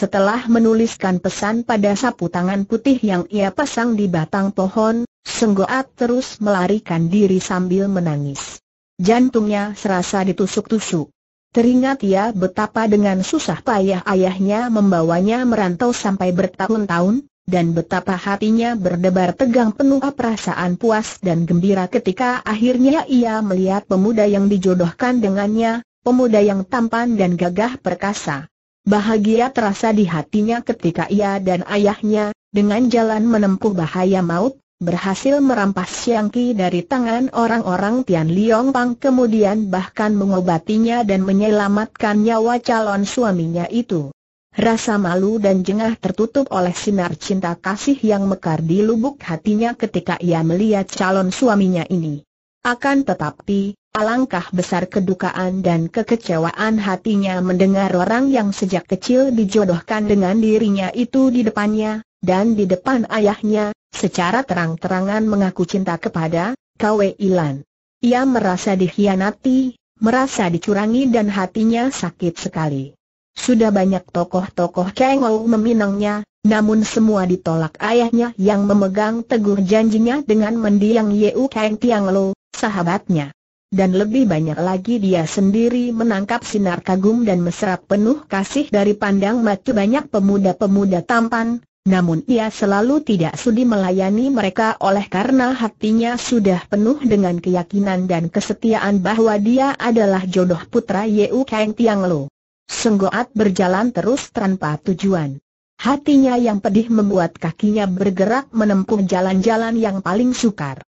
Setelah menuliskan pesan pada sapu tangan putih yang ia pasang di batang pohon, Senggoat terus melarikan diri sambil menangis. Jantungnya serasa ditusuk-tusuk. Teringat ia betapa dengan susah payah ayahnya membawanya merantau sampai bertahun-tahun, dan betapa hatinya berdebar tegang penuh perasaan puas dan gembira ketika akhirnya ia melihat pemuda yang dijodohkan dengannya, pemuda yang tampan dan gagah perkasa. Bahagia terasa di hatinya ketika ia dan ayahnya, dengan jalan menempuh bahaya maut, berhasil merampas Siang Qi dari tangan orang-orang Tian Liong Pang kemudian bahkan mengobatinya dan menyelamatkan nyawa calon suaminya itu. Rasa malu dan jengah tertutup oleh sinar cinta kasih yang mekar di lubuk hatinya ketika ia melihat calon suaminya ini. Akan tetapi, alangkah besar kedukaan dan kekecewaan hatinya mendengar orang yang sejak kecil dijodohkan dengan dirinya itu di depannya, dan di depan ayahnya, secara terang-terangan mengaku cinta kepada Kwe Ilan. Ia merasa dikhianati, merasa dicurangi dan hatinya sakit sekali. Sudah banyak tokoh-tokoh cengol meminangnya, namun semua ditolak ayahnya yang memegang teguh janjinya dengan mendiang Yeu Kang Tianglo, sahabatnya. Dan lebih banyak lagi dia sendiri menangkap sinar kagum dan mesra penuh kasih dari pandang mata banyak pemuda-pemuda tampan, namun ia selalu tidak sudi melayani mereka oleh karena hatinya sudah penuh dengan keyakinan dan kesetiaan bahwa dia adalah jodoh putra Yeu Kang Tiang Lo. Senggoat berjalan terus tanpa tujuan. Hatinya yang pedih membuat kakinya bergerak menempuh jalan-jalan yang paling sukar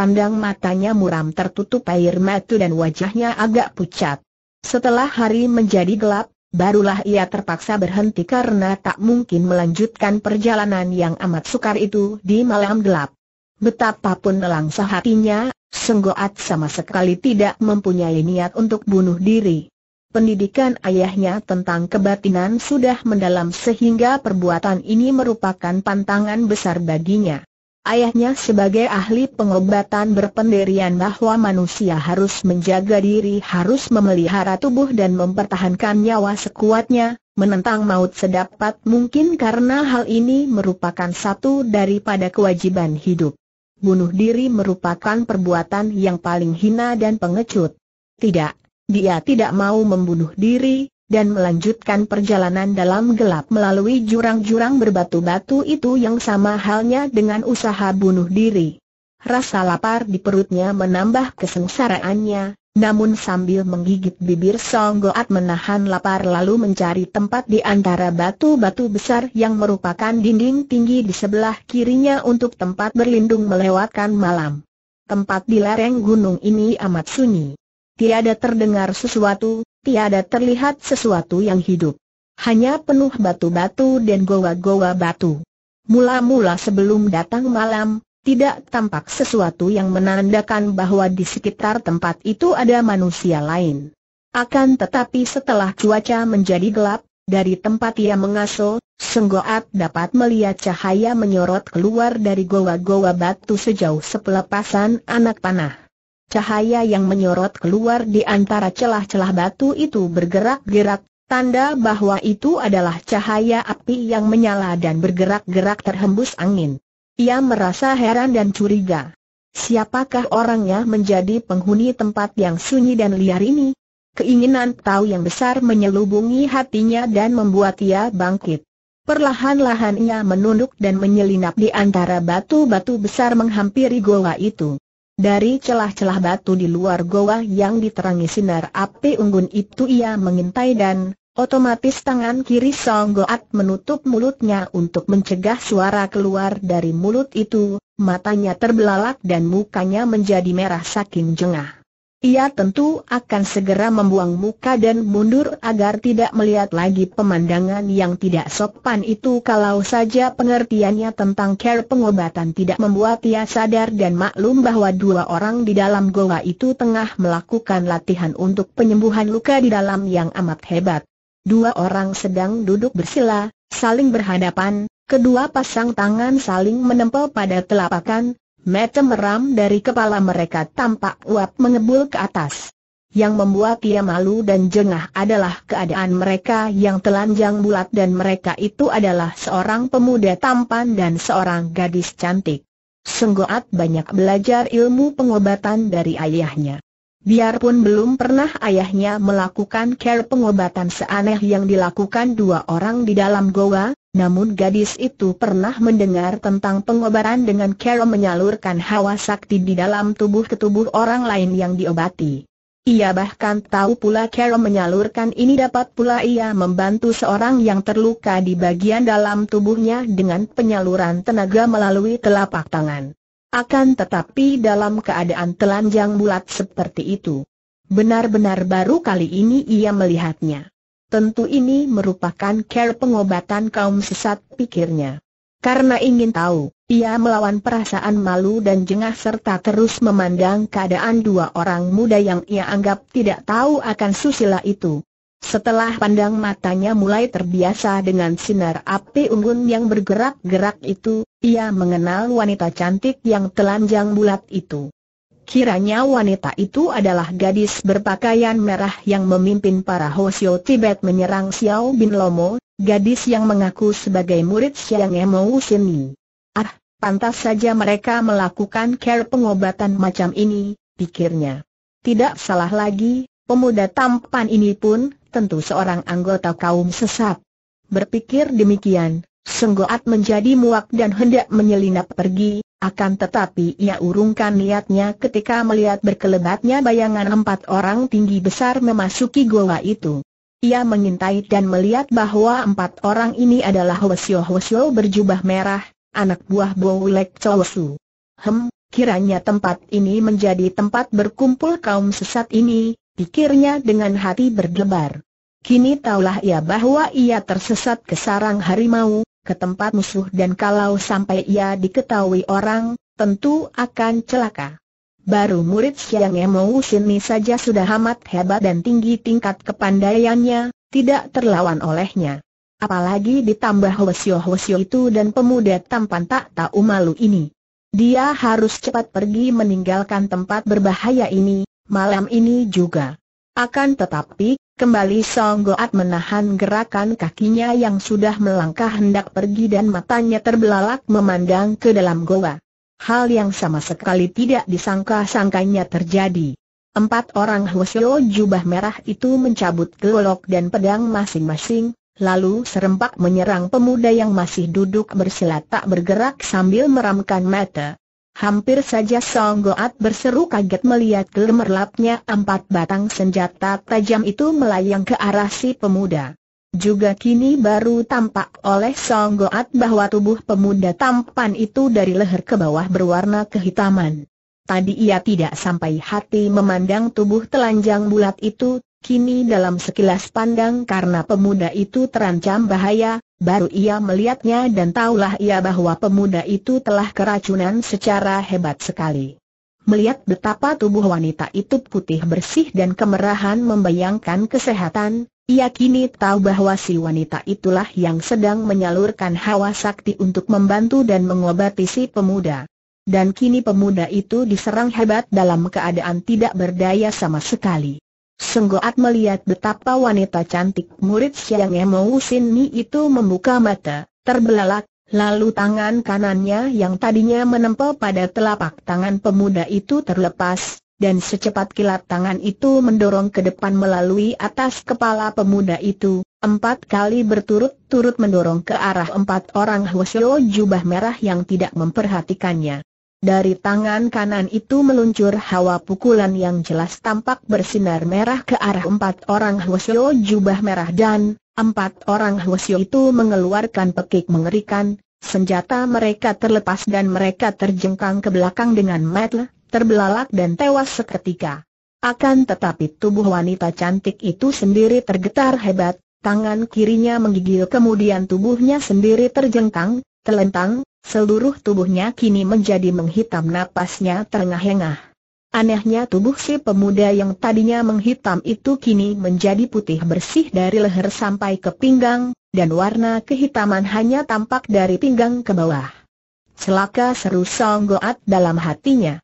pandang matanya muram tertutup air mata dan wajahnya agak pucat. Setelah hari menjadi gelap, barulah ia terpaksa berhenti karena tak mungkin melanjutkan perjalanan yang amat sukar itu di malam gelap. Betapapun melangsa hatinya, Senggoat sama sekali tidak mempunyai niat untuk bunuh diri. Pendidikan ayahnya tentang kebatinan sudah mendalam sehingga perbuatan ini merupakan pantangan besar baginya. Ayahnya sebagai ahli pengobatan berpendirian bahwa manusia harus menjaga diri harus memelihara tubuh dan mempertahankan nyawa sekuatnya, menentang maut sedapat mungkin karena hal ini merupakan satu daripada kewajiban hidup. Bunuh diri merupakan perbuatan yang paling hina dan pengecut. Tidak, dia tidak mau membunuh diri, dan melanjutkan perjalanan dalam gelap melalui jurang-jurang berbatu-batu itu yang sama halnya dengan usaha bunuh diri. Rasa lapar di perutnya menambah kesengsaraannya, namun sambil menggigit bibir Song Goat menahan lapar lalu mencari tempat di antara batu-batu besar yang merupakan dinding tinggi di sebelah kirinya untuk tempat berlindung melewatkan malam. Tempat di lereng gunung ini amat sunyi. Tiada terdengar sesuatu, tiada terlihat sesuatu yang hidup. Hanya penuh batu-batu dan goa-goa batu. Mula-mula sebelum datang malam, tidak tampak sesuatu yang menandakan bahwa di sekitar tempat itu ada manusia lain. Akan tetapi setelah cuaca menjadi gelap, dari tempat ia mengasuh, Senggoat dapat melihat cahaya menyorot keluar dari goa-goa batu sejauh sepelepasan anak panah. Cahaya yang menyorot keluar di antara celah-celah batu itu bergerak-gerak, tanda bahwa itu adalah cahaya api yang menyala dan bergerak-gerak terhembus angin. Ia merasa heran dan curiga. Siapakah orangnya menjadi penghuni tempat yang sunyi dan liar ini? Keinginan tahu yang besar menyelubungi hatinya dan membuat ia bangkit. Perlahan-lahan ia menunduk dan menyelinap di antara batu-batu besar menghampiri goa itu. Dari celah-celah batu di luar goa yang diterangi sinar api unggun itu ia mengintai dan, otomatis tangan kiri Song Goat menutup mulutnya untuk mencegah suara keluar dari mulut itu, matanya terbelalak dan mukanya menjadi merah saking jengah. Ia tentu akan segera membuang muka dan mundur agar tidak melihat lagi pemandangan yang tidak sopan itu kalau saja pengertiannya tentang care pengobatan tidak membuat ia sadar dan maklum bahwa dua orang di dalam goa itu tengah melakukan latihan untuk penyembuhan luka di dalam yang amat hebat. Dua orang sedang duduk bersila, saling berhadapan, kedua pasang tangan saling menempel pada telapakan, Mata meram dari kepala mereka tampak uap mengebul ke atas. Yang membuat dia malu dan jengah adalah keadaan mereka yang telanjang bulat dan mereka itu adalah seorang pemuda tampan dan seorang gadis cantik. Senggoat banyak belajar ilmu pengobatan dari ayahnya. Biarpun belum pernah ayahnya melakukan care pengobatan seaneh yang dilakukan dua orang di dalam goa, namun gadis itu pernah mendengar tentang pengobatan dengan care menyalurkan hawa sakti di dalam tubuh ke tubuh orang lain yang diobati. Ia bahkan tahu pula care menyalurkan ini dapat pula ia membantu seorang yang terluka di bagian dalam tubuhnya dengan penyaluran tenaga melalui telapak tangan. Akan tetapi dalam keadaan telanjang bulat seperti itu. Benar-benar baru kali ini ia melihatnya. Tentu ini merupakan care pengobatan kaum sesat pikirnya. Karena ingin tahu, ia melawan perasaan malu dan jengah serta terus memandang keadaan dua orang muda yang ia anggap tidak tahu akan susila itu. Setelah pandang matanya mulai terbiasa dengan sinar api unggun yang bergerak-gerak itu, ia mengenal wanita cantik yang telanjang bulat itu. Kiranya wanita itu adalah gadis berpakaian merah yang memimpin para Hoshio Tibet menyerang Xiao Bin Lomo, gadis yang mengaku sebagai murid Xiang Emo Sini. Ah, pantas saja mereka melakukan care pengobatan macam ini, pikirnya. Tidak salah lagi, pemuda tampan ini pun, tentu seorang anggota kaum sesat. Berpikir demikian, Senggoat menjadi muak dan hendak menyelinap pergi, akan tetapi ia urungkan niatnya ketika melihat berkelebatnya bayangan empat orang tinggi besar memasuki goa itu. Ia mengintai dan melihat bahwa empat orang ini adalah Hwasyo Hwasyo berjubah merah, anak buah Bowlek Chosu. Hem, kiranya tempat ini menjadi tempat berkumpul kaum sesat ini, pikirnya dengan hati berdebar. Kini taulah ia bahwa ia tersesat ke sarang harimau, ke tempat musuh dan kalau sampai ia diketahui orang, tentu akan celaka. Baru murid Siang emau Sini saja sudah amat hebat dan tinggi tingkat kepandaiannya, tidak terlawan olehnya. Apalagi ditambah Hwasyo-Hwasyo itu dan pemuda tampan tak tahu malu ini. Dia harus cepat pergi meninggalkan tempat berbahaya ini, malam ini juga. Akan tetapi, kembali Song Goat menahan gerakan kakinya yang sudah melangkah hendak pergi dan matanya terbelalak memandang ke dalam goa. Hal yang sama sekali tidak disangka-sangkanya terjadi. Empat orang Hwasyo jubah merah itu mencabut golok dan pedang masing-masing, lalu serempak menyerang pemuda yang masih duduk bersila tak bergerak sambil meramkan mata. Hampir saja Song Goat berseru kaget melihat gemerlapnya empat batang senjata tajam itu melayang ke arah si pemuda. Juga kini baru tampak oleh Song Goat bahwa tubuh pemuda tampan itu dari leher ke bawah berwarna kehitaman. Tadi ia tidak sampai hati memandang tubuh telanjang bulat itu, Kini dalam sekilas pandang karena pemuda itu terancam bahaya, baru ia melihatnya dan taulah ia bahwa pemuda itu telah keracunan secara hebat sekali. Melihat betapa tubuh wanita itu putih bersih dan kemerahan membayangkan kesehatan, ia kini tahu bahwa si wanita itulah yang sedang menyalurkan hawa sakti untuk membantu dan mengobati si pemuda. Dan kini pemuda itu diserang hebat dalam keadaan tidak berdaya sama sekali. Senggoat melihat betapa wanita cantik murid Siang Emo ni itu membuka mata, terbelalak, lalu tangan kanannya yang tadinya menempel pada telapak tangan pemuda itu terlepas, dan secepat kilat tangan itu mendorong ke depan melalui atas kepala pemuda itu, empat kali berturut-turut mendorong ke arah empat orang Hwasyo jubah merah yang tidak memperhatikannya. Dari tangan kanan itu meluncur hawa pukulan yang jelas tampak bersinar merah ke arah empat orang Hwasyo jubah merah dan empat orang Hwasyo itu mengeluarkan pekik mengerikan, senjata mereka terlepas dan mereka terjengkang ke belakang dengan metel, terbelalak dan tewas seketika. Akan tetapi tubuh wanita cantik itu sendiri tergetar hebat, tangan kirinya menggigil kemudian tubuhnya sendiri terjengkang, Telentang, seluruh tubuhnya kini menjadi menghitam napasnya terengah-engah. Anehnya tubuh si pemuda yang tadinya menghitam itu kini menjadi putih bersih dari leher sampai ke pinggang, dan warna kehitaman hanya tampak dari pinggang ke bawah. Celaka seru Songgoat dalam hatinya.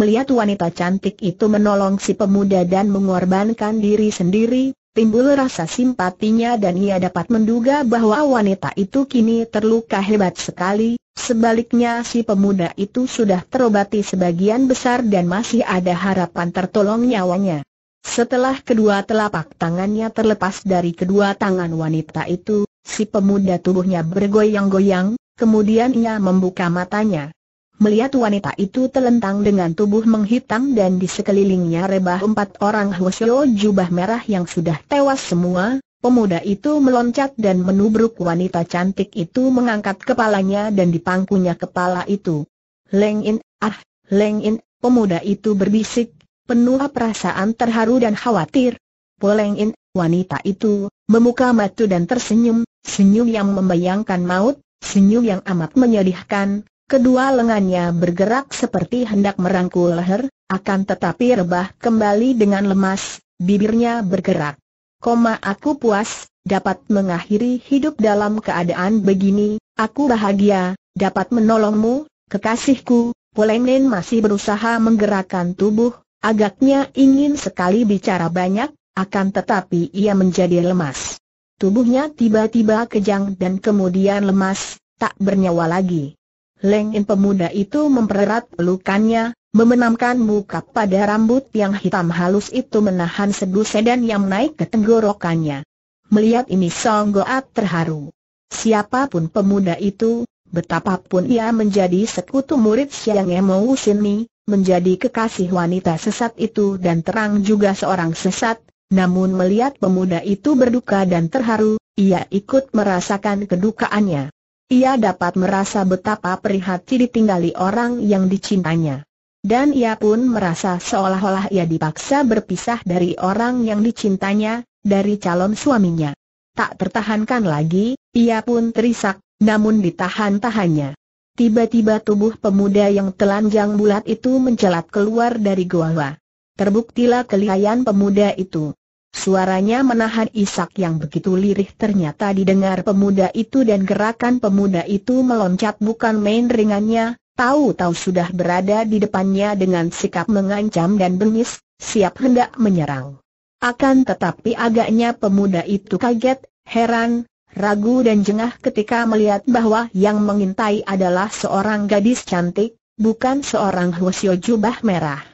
Melihat wanita cantik itu menolong si pemuda dan mengorbankan diri sendiri, timbul rasa simpatinya dan ia dapat menduga bahwa wanita itu kini terluka hebat sekali, sebaliknya si pemuda itu sudah terobati sebagian besar dan masih ada harapan tertolong nyawanya. Setelah kedua telapak tangannya terlepas dari kedua tangan wanita itu, si pemuda tubuhnya bergoyang-goyang, kemudian ia membuka matanya. Melihat wanita itu telentang dengan tubuh menghitam dan di sekelilingnya rebah empat orang Hwasyo jubah merah yang sudah tewas semua, pemuda itu meloncat dan menubruk wanita cantik itu mengangkat kepalanya dan dipangkunya kepala itu. Leng In, ah, Leng In, pemuda itu berbisik, penuh perasaan terharu dan khawatir. Leng In, wanita itu, memuka matu dan tersenyum, senyum yang membayangkan maut, senyum yang amat menyedihkan, Kedua lengannya bergerak seperti hendak merangkul leher, akan tetapi rebah kembali dengan lemas, bibirnya bergerak. Koma aku puas, dapat mengakhiri hidup dalam keadaan begini, aku bahagia, dapat menolongmu, kekasihku, Polenin masih berusaha menggerakkan tubuh, agaknya ingin sekali bicara banyak, akan tetapi ia menjadi lemas. Tubuhnya tiba-tiba kejang dan kemudian lemas, tak bernyawa lagi. Lengin pemuda itu mempererat pelukannya, memenamkan muka pada rambut yang hitam halus itu menahan sedu sedan yang naik ke tenggorokannya. Melihat ini Song Goat terharu. Siapapun pemuda itu, betapapun ia menjadi sekutu murid Siang Emo Sini, menjadi kekasih wanita sesat itu dan terang juga seorang sesat, namun melihat pemuda itu berduka dan terharu, ia ikut merasakan kedukaannya. Ia dapat merasa betapa prihatin ditinggali orang yang dicintanya. Dan ia pun merasa seolah-olah ia dipaksa berpisah dari orang yang dicintanya, dari calon suaminya. Tak tertahankan lagi, ia pun terisak, namun ditahan-tahannya. Tiba-tiba tubuh pemuda yang telanjang bulat itu mencelat keluar dari goa. Terbuktilah kelihayan pemuda itu. Suaranya menahan isak yang begitu lirih ternyata didengar pemuda itu dan gerakan pemuda itu meloncat bukan main ringannya, tahu-tahu sudah berada di depannya dengan sikap mengancam dan bengis, siap hendak menyerang. Akan tetapi agaknya pemuda itu kaget, heran, ragu dan jengah ketika melihat bahwa yang mengintai adalah seorang gadis cantik, bukan seorang Hwasyo jubah merah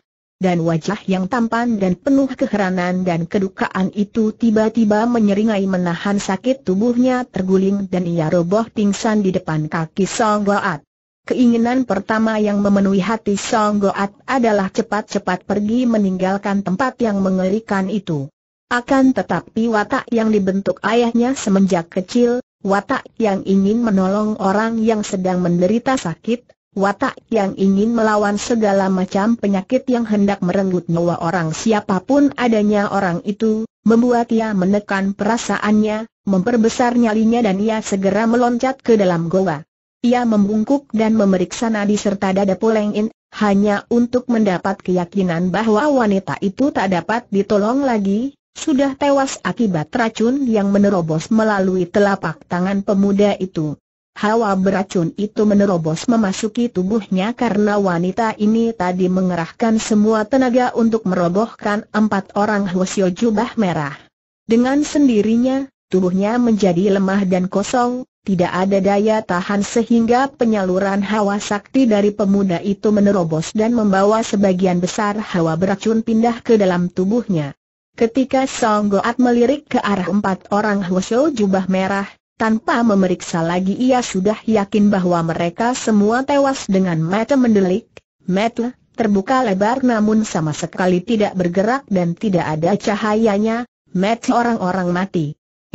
dan wajah yang tampan dan penuh keheranan dan kedukaan itu tiba-tiba menyeringai menahan sakit tubuhnya terguling dan ia roboh pingsan di depan kaki Song Goat. Keinginan pertama yang memenuhi hati Song Goat adalah cepat-cepat pergi meninggalkan tempat yang mengerikan itu. Akan tetapi watak yang dibentuk ayahnya semenjak kecil, watak yang ingin menolong orang yang sedang menderita sakit, watak yang ingin melawan segala macam penyakit yang hendak merenggut nyawa orang siapapun adanya orang itu, membuat ia menekan perasaannya, memperbesar nyalinya dan ia segera meloncat ke dalam goa. Ia membungkuk dan memeriksa nadi serta dada Polengin, hanya untuk mendapat keyakinan bahwa wanita itu tak dapat ditolong lagi, sudah tewas akibat racun yang menerobos melalui telapak tangan pemuda itu. Hawa beracun itu menerobos memasuki tubuhnya karena wanita ini tadi mengerahkan semua tenaga untuk merobohkan empat orang Hwasyo jubah merah. Dengan sendirinya, tubuhnya menjadi lemah dan kosong, tidak ada daya tahan sehingga penyaluran hawa sakti dari pemuda itu menerobos dan membawa sebagian besar hawa beracun pindah ke dalam tubuhnya. Ketika Song Goat melirik ke arah empat orang Hwasyo jubah merah, tanpa memeriksa lagi ia sudah yakin bahwa mereka semua tewas dengan mata mendelik, mata terbuka lebar namun sama sekali tidak bergerak dan tidak ada cahayanya, mata orang-orang mati.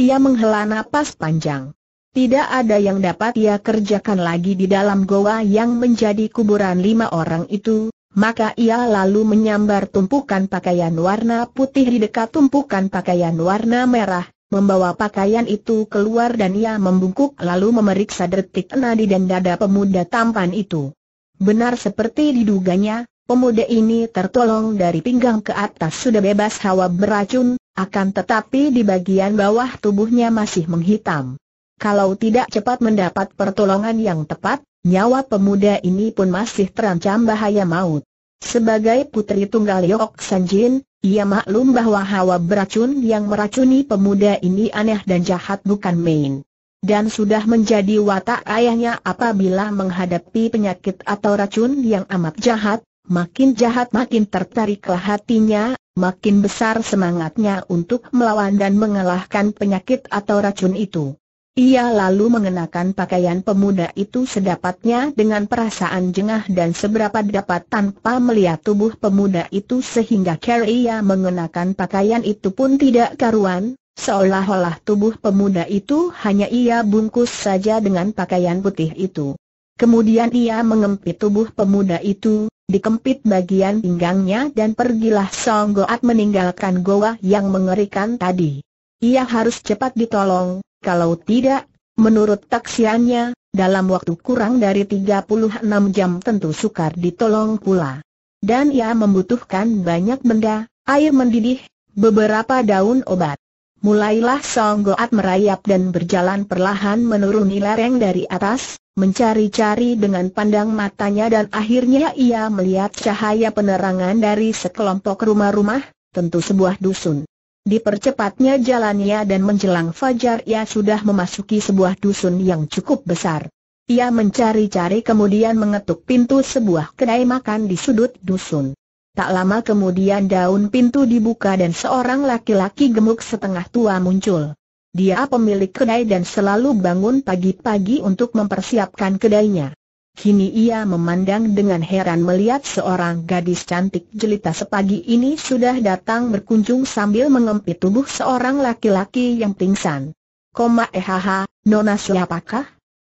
Ia menghela napas panjang. Tidak ada yang dapat ia kerjakan lagi di dalam goa yang menjadi kuburan lima orang itu, maka ia lalu menyambar tumpukan pakaian warna putih di dekat tumpukan pakaian warna merah, membawa pakaian itu keluar dan ia membungkuk lalu memeriksa detik nadi dan dada pemuda tampan itu. Benar seperti diduganya, pemuda ini tertolong dari pinggang ke atas sudah bebas hawa beracun, akan tetapi di bagian bawah tubuhnya masih menghitam. Kalau tidak cepat mendapat pertolongan yang tepat, nyawa pemuda ini pun masih terancam bahaya maut. Sebagai putri tunggal Yok Jin, ia maklum bahwa hawa beracun yang meracuni pemuda ini aneh dan jahat bukan main. Dan sudah menjadi watak ayahnya apabila menghadapi penyakit atau racun yang amat jahat, makin jahat makin tertariklah hatinya, makin besar semangatnya untuk melawan dan mengalahkan penyakit atau racun itu. Ia lalu mengenakan pakaian pemuda itu sedapatnya dengan perasaan jengah dan seberapa dapat tanpa melihat tubuh pemuda itu sehingga ia mengenakan pakaian itu pun tidak karuan, seolah-olah tubuh pemuda itu hanya ia bungkus saja dengan pakaian putih itu. Kemudian ia mengempit tubuh pemuda itu, dikempit bagian pinggangnya dan pergilah Song goat meninggalkan goa yang mengerikan tadi. Ia harus cepat ditolong, kalau tidak, menurut taksiannya, dalam waktu kurang dari 36 jam tentu sukar ditolong pula. Dan ia membutuhkan banyak benda, air mendidih, beberapa daun obat. Mulailah Song Goat merayap dan berjalan perlahan menuruni lereng dari atas, mencari-cari dengan pandang matanya dan akhirnya ia melihat cahaya penerangan dari sekelompok rumah-rumah, tentu sebuah dusun. Dipercepatnya jalannya dan menjelang fajar ia sudah memasuki sebuah dusun yang cukup besar. Ia mencari-cari kemudian mengetuk pintu sebuah kedai makan di sudut dusun. Tak lama kemudian daun pintu dibuka dan seorang laki-laki gemuk setengah tua muncul. Dia pemilik kedai dan selalu bangun pagi-pagi untuk mempersiapkan kedainya. Kini ia memandang dengan heran melihat seorang gadis cantik jelita sepagi ini sudah datang berkunjung sambil mengempit tubuh seorang laki-laki yang pingsan. Koma ehaha, nona siapakah?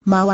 Mau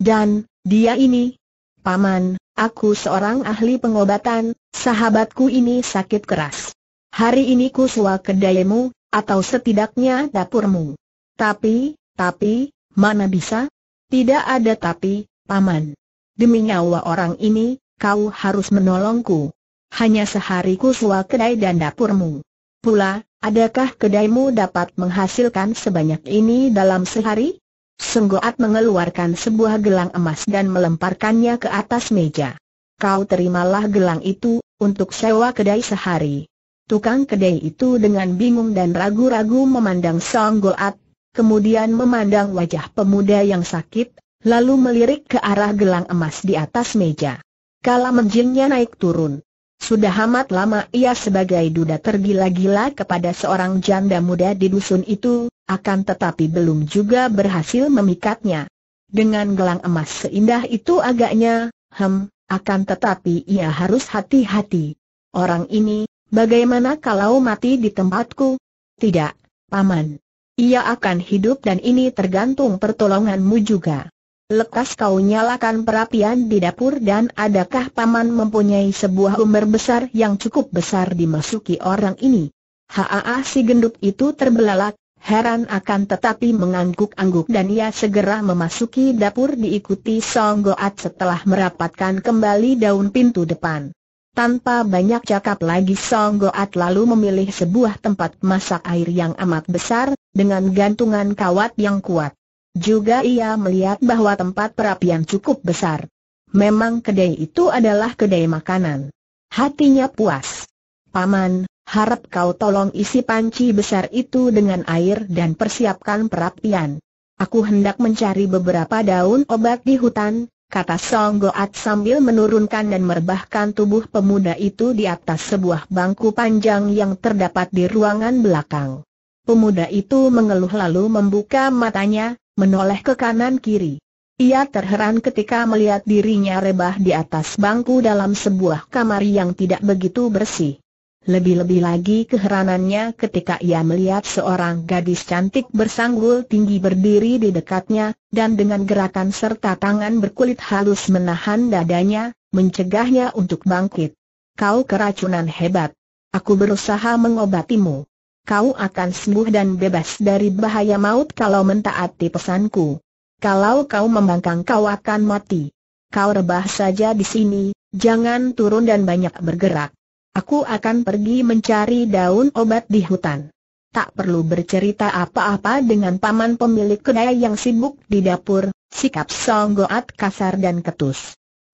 Dan, dia ini? Paman, aku seorang ahli pengobatan, sahabatku ini sakit keras. Hari ini ku sewa kedaimu, atau setidaknya dapurmu. Tapi, tapi, mana bisa? Tidak ada tapi, Paman. Demi nyawa orang ini, kau harus menolongku. Hanya sehari ku sewa kedai dan dapurmu. Pula, adakah kedaimu dapat menghasilkan sebanyak ini dalam sehari? Senggoat mengeluarkan sebuah gelang emas dan melemparkannya ke atas meja. Kau terimalah gelang itu, untuk sewa kedai sehari. Tukang kedai itu dengan bingung dan ragu-ragu memandang Songgoat, kemudian memandang wajah pemuda yang sakit, lalu melirik ke arah gelang emas di atas meja. Kala menjingnya naik turun. Sudah amat lama ia sebagai duda tergila-gila kepada seorang janda muda di dusun itu, akan tetapi belum juga berhasil memikatnya. Dengan gelang emas seindah itu agaknya, hem, akan tetapi ia harus hati-hati. Orang ini, bagaimana kalau mati di tempatku? Tidak, Paman. Ia akan hidup dan ini tergantung pertolonganmu juga. Lekas kau nyalakan perapian di dapur dan adakah paman mempunyai sebuah umber besar yang cukup besar dimasuki orang ini? Haa si gendut itu terbelalak, heran akan tetapi mengangguk-angguk dan ia segera memasuki dapur diikuti Song Goat setelah merapatkan kembali daun pintu depan. Tanpa banyak cakap lagi Song Goat lalu memilih sebuah tempat masak air yang amat besar, dengan gantungan kawat yang kuat. Juga ia melihat bahwa tempat perapian cukup besar. Memang kedai itu adalah kedai makanan. Hatinya puas. Paman, harap kau tolong isi panci besar itu dengan air dan persiapkan perapian. Aku hendak mencari beberapa daun obat di hutan, kata Song Goat sambil menurunkan dan merebahkan tubuh pemuda itu di atas sebuah bangku panjang yang terdapat di ruangan belakang. Pemuda itu mengeluh lalu membuka matanya, menoleh ke kanan kiri. Ia terheran ketika melihat dirinya rebah di atas bangku dalam sebuah kamar yang tidak begitu bersih. Lebih-lebih lagi keheranannya ketika ia melihat seorang gadis cantik bersanggul tinggi berdiri di dekatnya, dan dengan gerakan serta tangan berkulit halus menahan dadanya, mencegahnya untuk bangkit. Kau keracunan hebat. Aku berusaha mengobatimu kau akan sembuh dan bebas dari bahaya maut kalau mentaati pesanku. Kalau kau membangkang kau akan mati. Kau rebah saja di sini, jangan turun dan banyak bergerak. Aku akan pergi mencari daun obat di hutan. Tak perlu bercerita apa-apa dengan paman pemilik kedai yang sibuk di dapur, sikap Song kasar dan ketus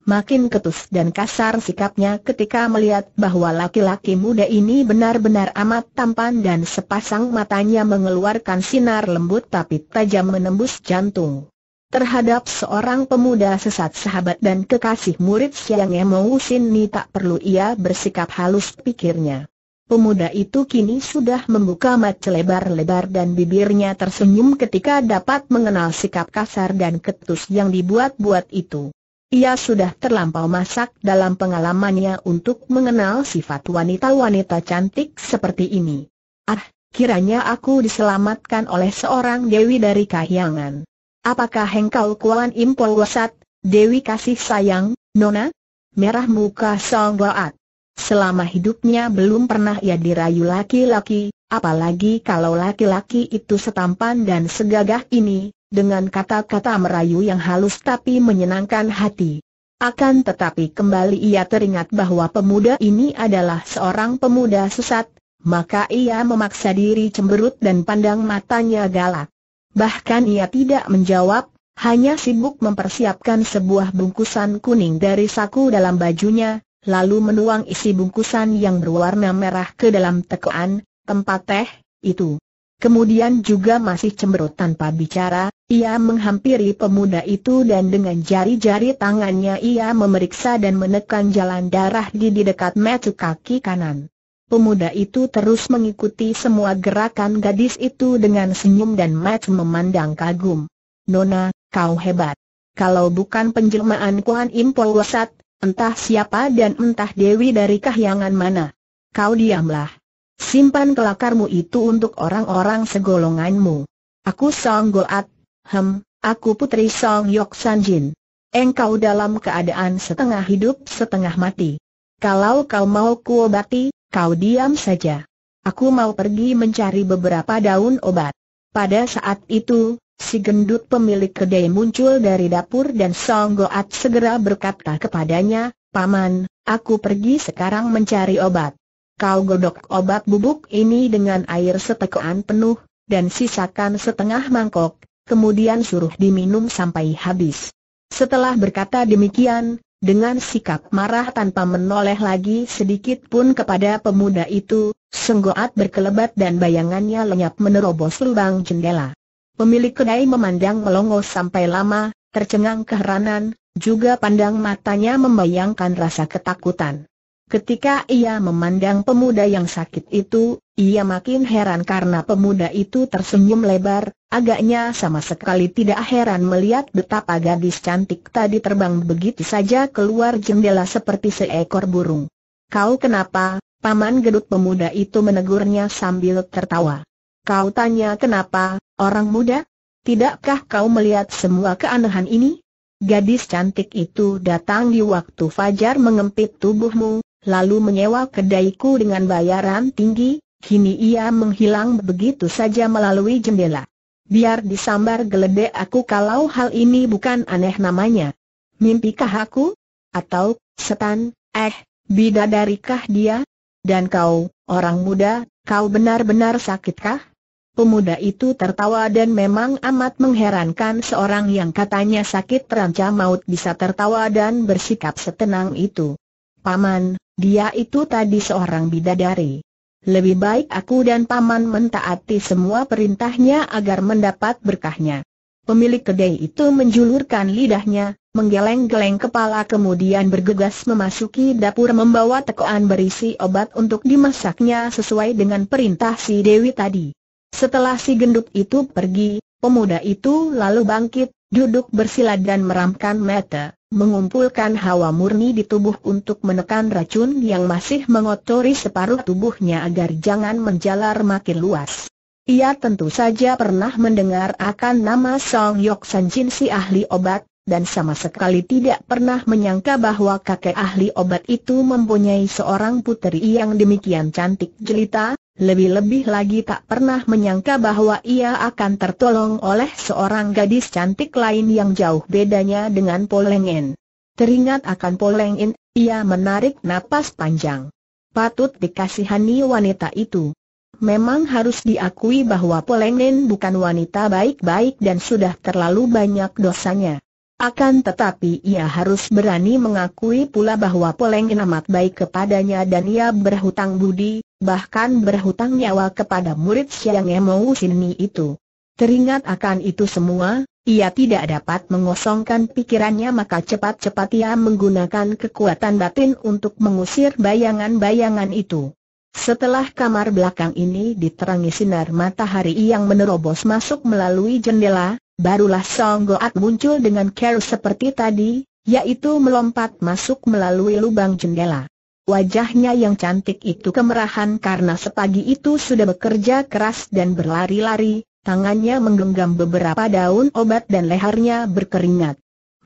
makin ketus dan kasar sikapnya ketika melihat bahwa laki-laki muda ini benar-benar amat tampan dan sepasang matanya mengeluarkan sinar lembut tapi tajam menembus jantung. Terhadap seorang pemuda sesat sahabat dan kekasih murid Siang Emousin Ni tak perlu ia bersikap halus pikirnya. Pemuda itu kini sudah membuka mata lebar-lebar dan bibirnya tersenyum ketika dapat mengenal sikap kasar dan ketus yang dibuat-buat itu. Ia sudah terlampau masak dalam pengalamannya untuk mengenal sifat wanita-wanita cantik seperti ini. Ah, kiranya aku diselamatkan oleh seorang dewi dari kahyangan. Apakah engkau kuan impol wasat, dewi kasih sayang, nona? Merah muka Song Goat. Selama hidupnya belum pernah ia dirayu laki-laki, apalagi kalau laki-laki itu setampan dan segagah ini, dengan kata-kata merayu yang halus tapi menyenangkan hati. Akan tetapi kembali ia teringat bahwa pemuda ini adalah seorang pemuda sesat, maka ia memaksa diri cemberut dan pandang matanya galak. Bahkan ia tidak menjawab, hanya sibuk mempersiapkan sebuah bungkusan kuning dari saku dalam bajunya, lalu menuang isi bungkusan yang berwarna merah ke dalam tekoan tempat teh, itu. Kemudian juga masih cemberut tanpa bicara, ia menghampiri pemuda itu dan dengan jari-jari tangannya ia memeriksa dan menekan jalan darah di di dekat metu kaki kanan. Pemuda itu terus mengikuti semua gerakan gadis itu dengan senyum dan Matt memandang kagum. Nona, kau hebat. Kalau bukan penjelmaan Kuan Impol Wasat, entah siapa dan entah Dewi dari kahyangan mana. Kau diamlah. Simpan kelakarmu itu untuk orang-orang segolonganmu. Aku Song Goat, hem, aku putri Song Yok Sanjin. Engkau dalam keadaan setengah hidup setengah mati. Kalau kau mau kuobati, kau diam saja. Aku mau pergi mencari beberapa daun obat. Pada saat itu, si gendut pemilik kedai muncul dari dapur dan Song Goat segera berkata kepadanya, Paman, aku pergi sekarang mencari obat. Kau godok obat bubuk ini dengan air setekaan penuh, dan sisakan setengah mangkok, kemudian suruh diminum sampai habis. Setelah berkata demikian, dengan sikap marah tanpa menoleh lagi sedikit pun kepada pemuda itu, senggoat berkelebat dan bayangannya lenyap menerobos lubang jendela. Pemilik kedai memandang melongo sampai lama, tercengang keheranan, juga pandang matanya membayangkan rasa ketakutan. Ketika ia memandang pemuda yang sakit itu, ia makin heran karena pemuda itu tersenyum lebar, agaknya sama sekali tidak heran melihat betapa gadis cantik tadi terbang begitu saja keluar jendela seperti seekor burung. Kau kenapa? Paman gedut pemuda itu menegurnya sambil tertawa. Kau tanya kenapa, orang muda? Tidakkah kau melihat semua keanehan ini? Gadis cantik itu datang di waktu fajar mengempit tubuhmu, lalu menyewa kedaiku dengan bayaran tinggi, kini ia menghilang begitu saja melalui jendela. Biar disambar geledek aku kalau hal ini bukan aneh namanya. Mimpikah aku? Atau, setan, eh, bidadarikah dia? Dan kau, orang muda, kau benar-benar sakitkah? Pemuda itu tertawa dan memang amat mengherankan seorang yang katanya sakit terancam maut bisa tertawa dan bersikap setenang itu. Paman, dia itu tadi seorang bidadari. Lebih baik aku dan paman mentaati semua perintahnya agar mendapat berkahnya. Pemilik kedai itu menjulurkan lidahnya, menggeleng-geleng kepala kemudian bergegas memasuki dapur membawa tekoan berisi obat untuk dimasaknya sesuai dengan perintah si Dewi tadi. Setelah si gendut itu pergi, pemuda itu lalu bangkit, Duduk bersila dan meramkan mata, mengumpulkan hawa murni di tubuh untuk menekan racun yang masih mengotori separuh tubuhnya agar jangan menjalar makin luas. Ia tentu saja pernah mendengar akan nama Song Yok San Jin si ahli obat, dan sama sekali tidak pernah menyangka bahwa kakek ahli obat itu mempunyai seorang puteri yang demikian cantik jelita, lebih-lebih lagi tak pernah menyangka bahwa ia akan tertolong oleh seorang gadis cantik lain yang jauh bedanya dengan Polengen. Teringat akan Polengen, ia menarik napas panjang. Patut dikasihani wanita itu. Memang harus diakui bahwa Polengen bukan wanita baik-baik dan sudah terlalu banyak dosanya. Akan tetapi ia harus berani mengakui pula bahwa Poleng amat baik kepadanya dan ia berhutang budi, bahkan berhutang nyawa kepada murid Siang Emo Sini itu. Teringat akan itu semua, ia tidak dapat mengosongkan pikirannya maka cepat-cepat ia menggunakan kekuatan batin untuk mengusir bayangan-bayangan itu. Setelah kamar belakang ini diterangi sinar matahari yang menerobos masuk melalui jendela, Barulah Song Goat muncul dengan care seperti tadi, yaitu melompat masuk melalui lubang jendela. Wajahnya yang cantik itu kemerahan karena sepagi itu sudah bekerja keras dan berlari-lari, tangannya menggenggam beberapa daun obat dan lehernya berkeringat.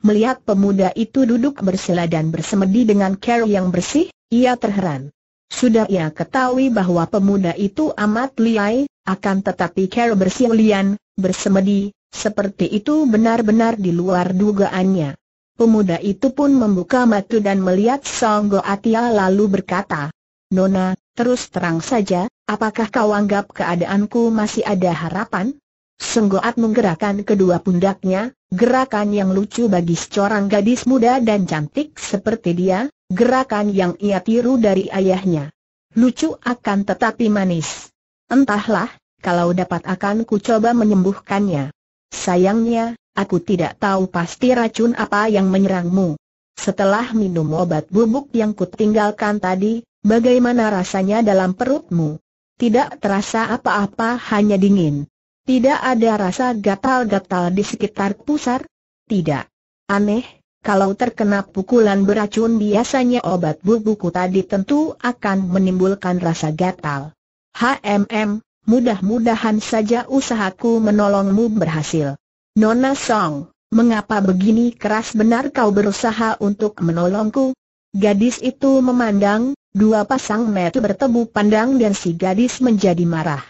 Melihat pemuda itu duduk bersila dan bersemedi dengan care yang bersih, ia terheran. Sudah ia ketahui bahwa pemuda itu amat liai, akan tetapi care bersih lian, bersemedi, seperti itu benar-benar di luar dugaannya. Pemuda itu pun membuka mata dan melihat Songgo Atia lalu berkata, Nona, terus terang saja, apakah kau anggap keadaanku masih ada harapan? Senggoat menggerakkan kedua pundaknya, gerakan yang lucu bagi seorang gadis muda dan cantik seperti dia, gerakan yang ia tiru dari ayahnya. Lucu akan tetapi manis. Entahlah, kalau dapat akan ku coba menyembuhkannya. Sayangnya, aku tidak tahu pasti racun apa yang menyerangmu. Setelah minum obat bubuk yang kutinggalkan tadi, bagaimana rasanya dalam perutmu? Tidak terasa apa-apa hanya dingin. Tidak ada rasa gatal-gatal di sekitar pusar? Tidak. Aneh, kalau terkena pukulan beracun biasanya obat bubuku tadi tentu akan menimbulkan rasa gatal. HMM, mudah-mudahan saja usahaku menolongmu berhasil. Nona Song, mengapa begini keras benar kau berusaha untuk menolongku? Gadis itu memandang, dua pasang mata bertemu pandang dan si gadis menjadi marah.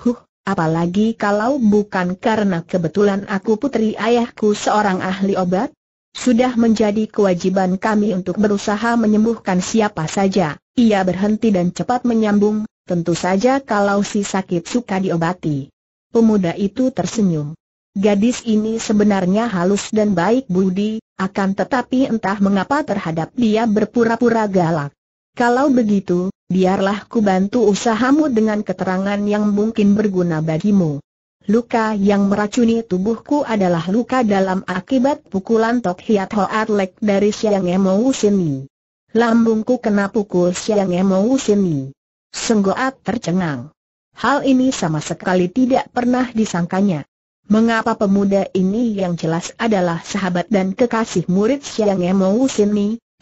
Huh, apalagi kalau bukan karena kebetulan aku putri ayahku seorang ahli obat? Sudah menjadi kewajiban kami untuk berusaha menyembuhkan siapa saja. Ia berhenti dan cepat menyambung, Tentu saja kalau si sakit suka diobati. Pemuda itu tersenyum. Gadis ini sebenarnya halus dan baik budi, akan tetapi entah mengapa terhadap dia berpura-pura galak. Kalau begitu, biarlah ku bantu usahamu dengan keterangan yang mungkin berguna bagimu. Luka yang meracuni tubuhku adalah luka dalam akibat pukulan Tok Hiat Ho Lek dari Siang Emo Sini. Lambungku kena pukul Siang Emo Sini. Senggoat tercengang. Hal ini sama sekali tidak pernah disangkanya. Mengapa pemuda ini yang jelas adalah sahabat dan kekasih murid Siang Emou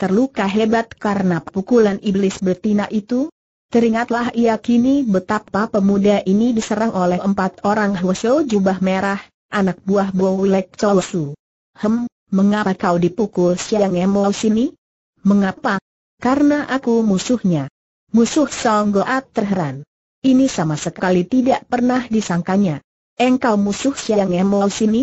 terluka hebat karena pukulan iblis betina itu? Teringatlah ia kini betapa pemuda ini diserang oleh empat orang Hwasyo jubah merah, anak buah Bowlek Chosu. Hem, mengapa kau dipukul Siang Emou Mengapa? Karena aku musuhnya. Musuh Song Goat terheran. Ini sama sekali tidak pernah disangkanya. Engkau musuh Siang emosi sini?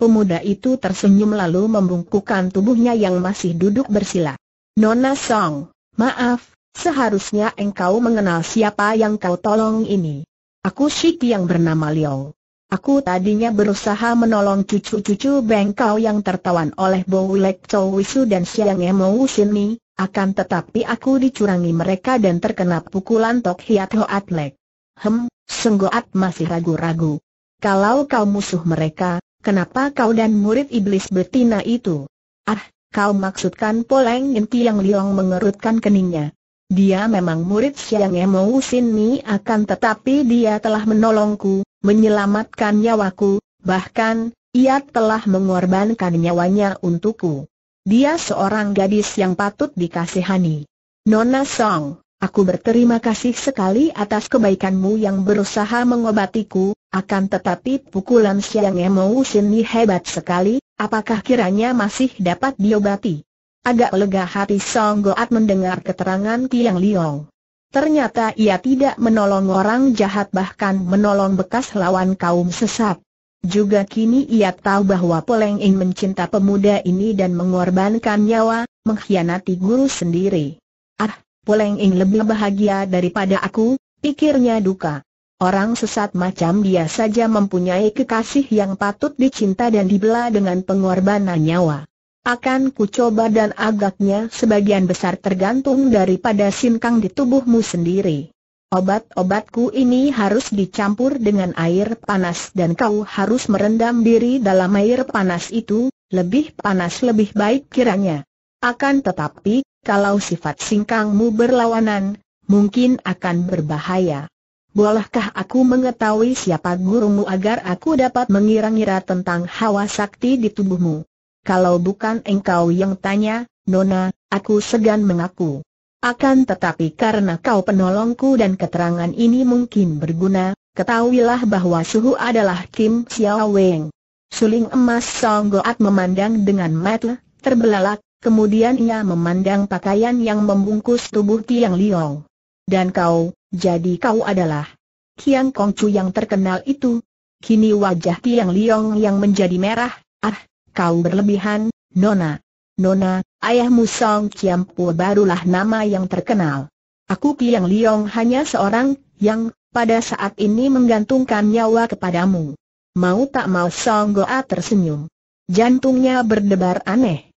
Pemuda itu tersenyum lalu membungkukkan tubuhnya yang masih duduk bersila. Nona Song, maaf, seharusnya engkau mengenal siapa yang kau tolong ini. Aku Shiki yang bernama Liong. Aku tadinya berusaha menolong cucu-cucu bengkau yang tertawan oleh Bo Lek Chow Wisu dan Siang Emo Sini, akan tetapi aku dicurangi mereka dan terkena pukulan Tok Hiat Ho Atlek. Hem, Senggoat masih ragu-ragu. Kalau kau musuh mereka, kenapa kau dan murid iblis betina itu? Ah, kau maksudkan Poleng Inti yang Liong mengerutkan keningnya. Dia memang murid Siang Emo Sini akan tetapi dia telah menolongku, menyelamatkan nyawaku, bahkan, ia telah mengorbankan nyawanya untukku. Dia seorang gadis yang patut dikasihani. Nona Song, aku berterima kasih sekali atas kebaikanmu yang berusaha mengobatiku, akan tetapi pukulan Siang emosi ini hebat sekali, apakah kiranya masih dapat diobati? Agak lega hati Song Goat mendengar keterangan Tiang Liong. Ternyata ia tidak menolong orang jahat bahkan menolong bekas lawan kaum sesat. Juga kini ia tahu bahwa Poleng In mencinta pemuda ini dan mengorbankan nyawa, mengkhianati guru sendiri. Ah, Poleng In lebih bahagia daripada aku, pikirnya duka. Orang sesat macam dia saja mempunyai kekasih yang patut dicinta dan dibela dengan pengorbanan nyawa. Akan ku coba dan agaknya sebagian besar tergantung daripada sinkang di tubuhmu sendiri. Obat-obatku ini harus dicampur dengan air panas dan kau harus merendam diri dalam air panas itu, lebih panas lebih baik kiranya. Akan tetapi, kalau sifat singkangmu berlawanan, mungkin akan berbahaya. Bolehkah aku mengetahui siapa gurumu agar aku dapat mengira-ngira tentang hawa sakti di tubuhmu? Kalau bukan engkau yang tanya, Nona, aku segan mengaku. Akan tetapi karena kau penolongku dan keterangan ini mungkin berguna, ketahuilah bahwa suhu adalah Kim Xiao Weng. Suling emas Songgoat memandang dengan mata terbelalak, kemudian ia memandang pakaian yang membungkus tubuh Tiang Liong. Dan kau, jadi kau adalah Kiang Kongcu yang terkenal itu. Kini wajah Tiang Liong yang menjadi merah, ah, kau berlebihan, Nona. Nona, ayahmu Song Pua barulah nama yang terkenal. Aku Kiang Liong hanya seorang yang pada saat ini menggantungkan nyawa kepadamu. Mau tak mau Song Goa tersenyum. Jantungnya berdebar aneh.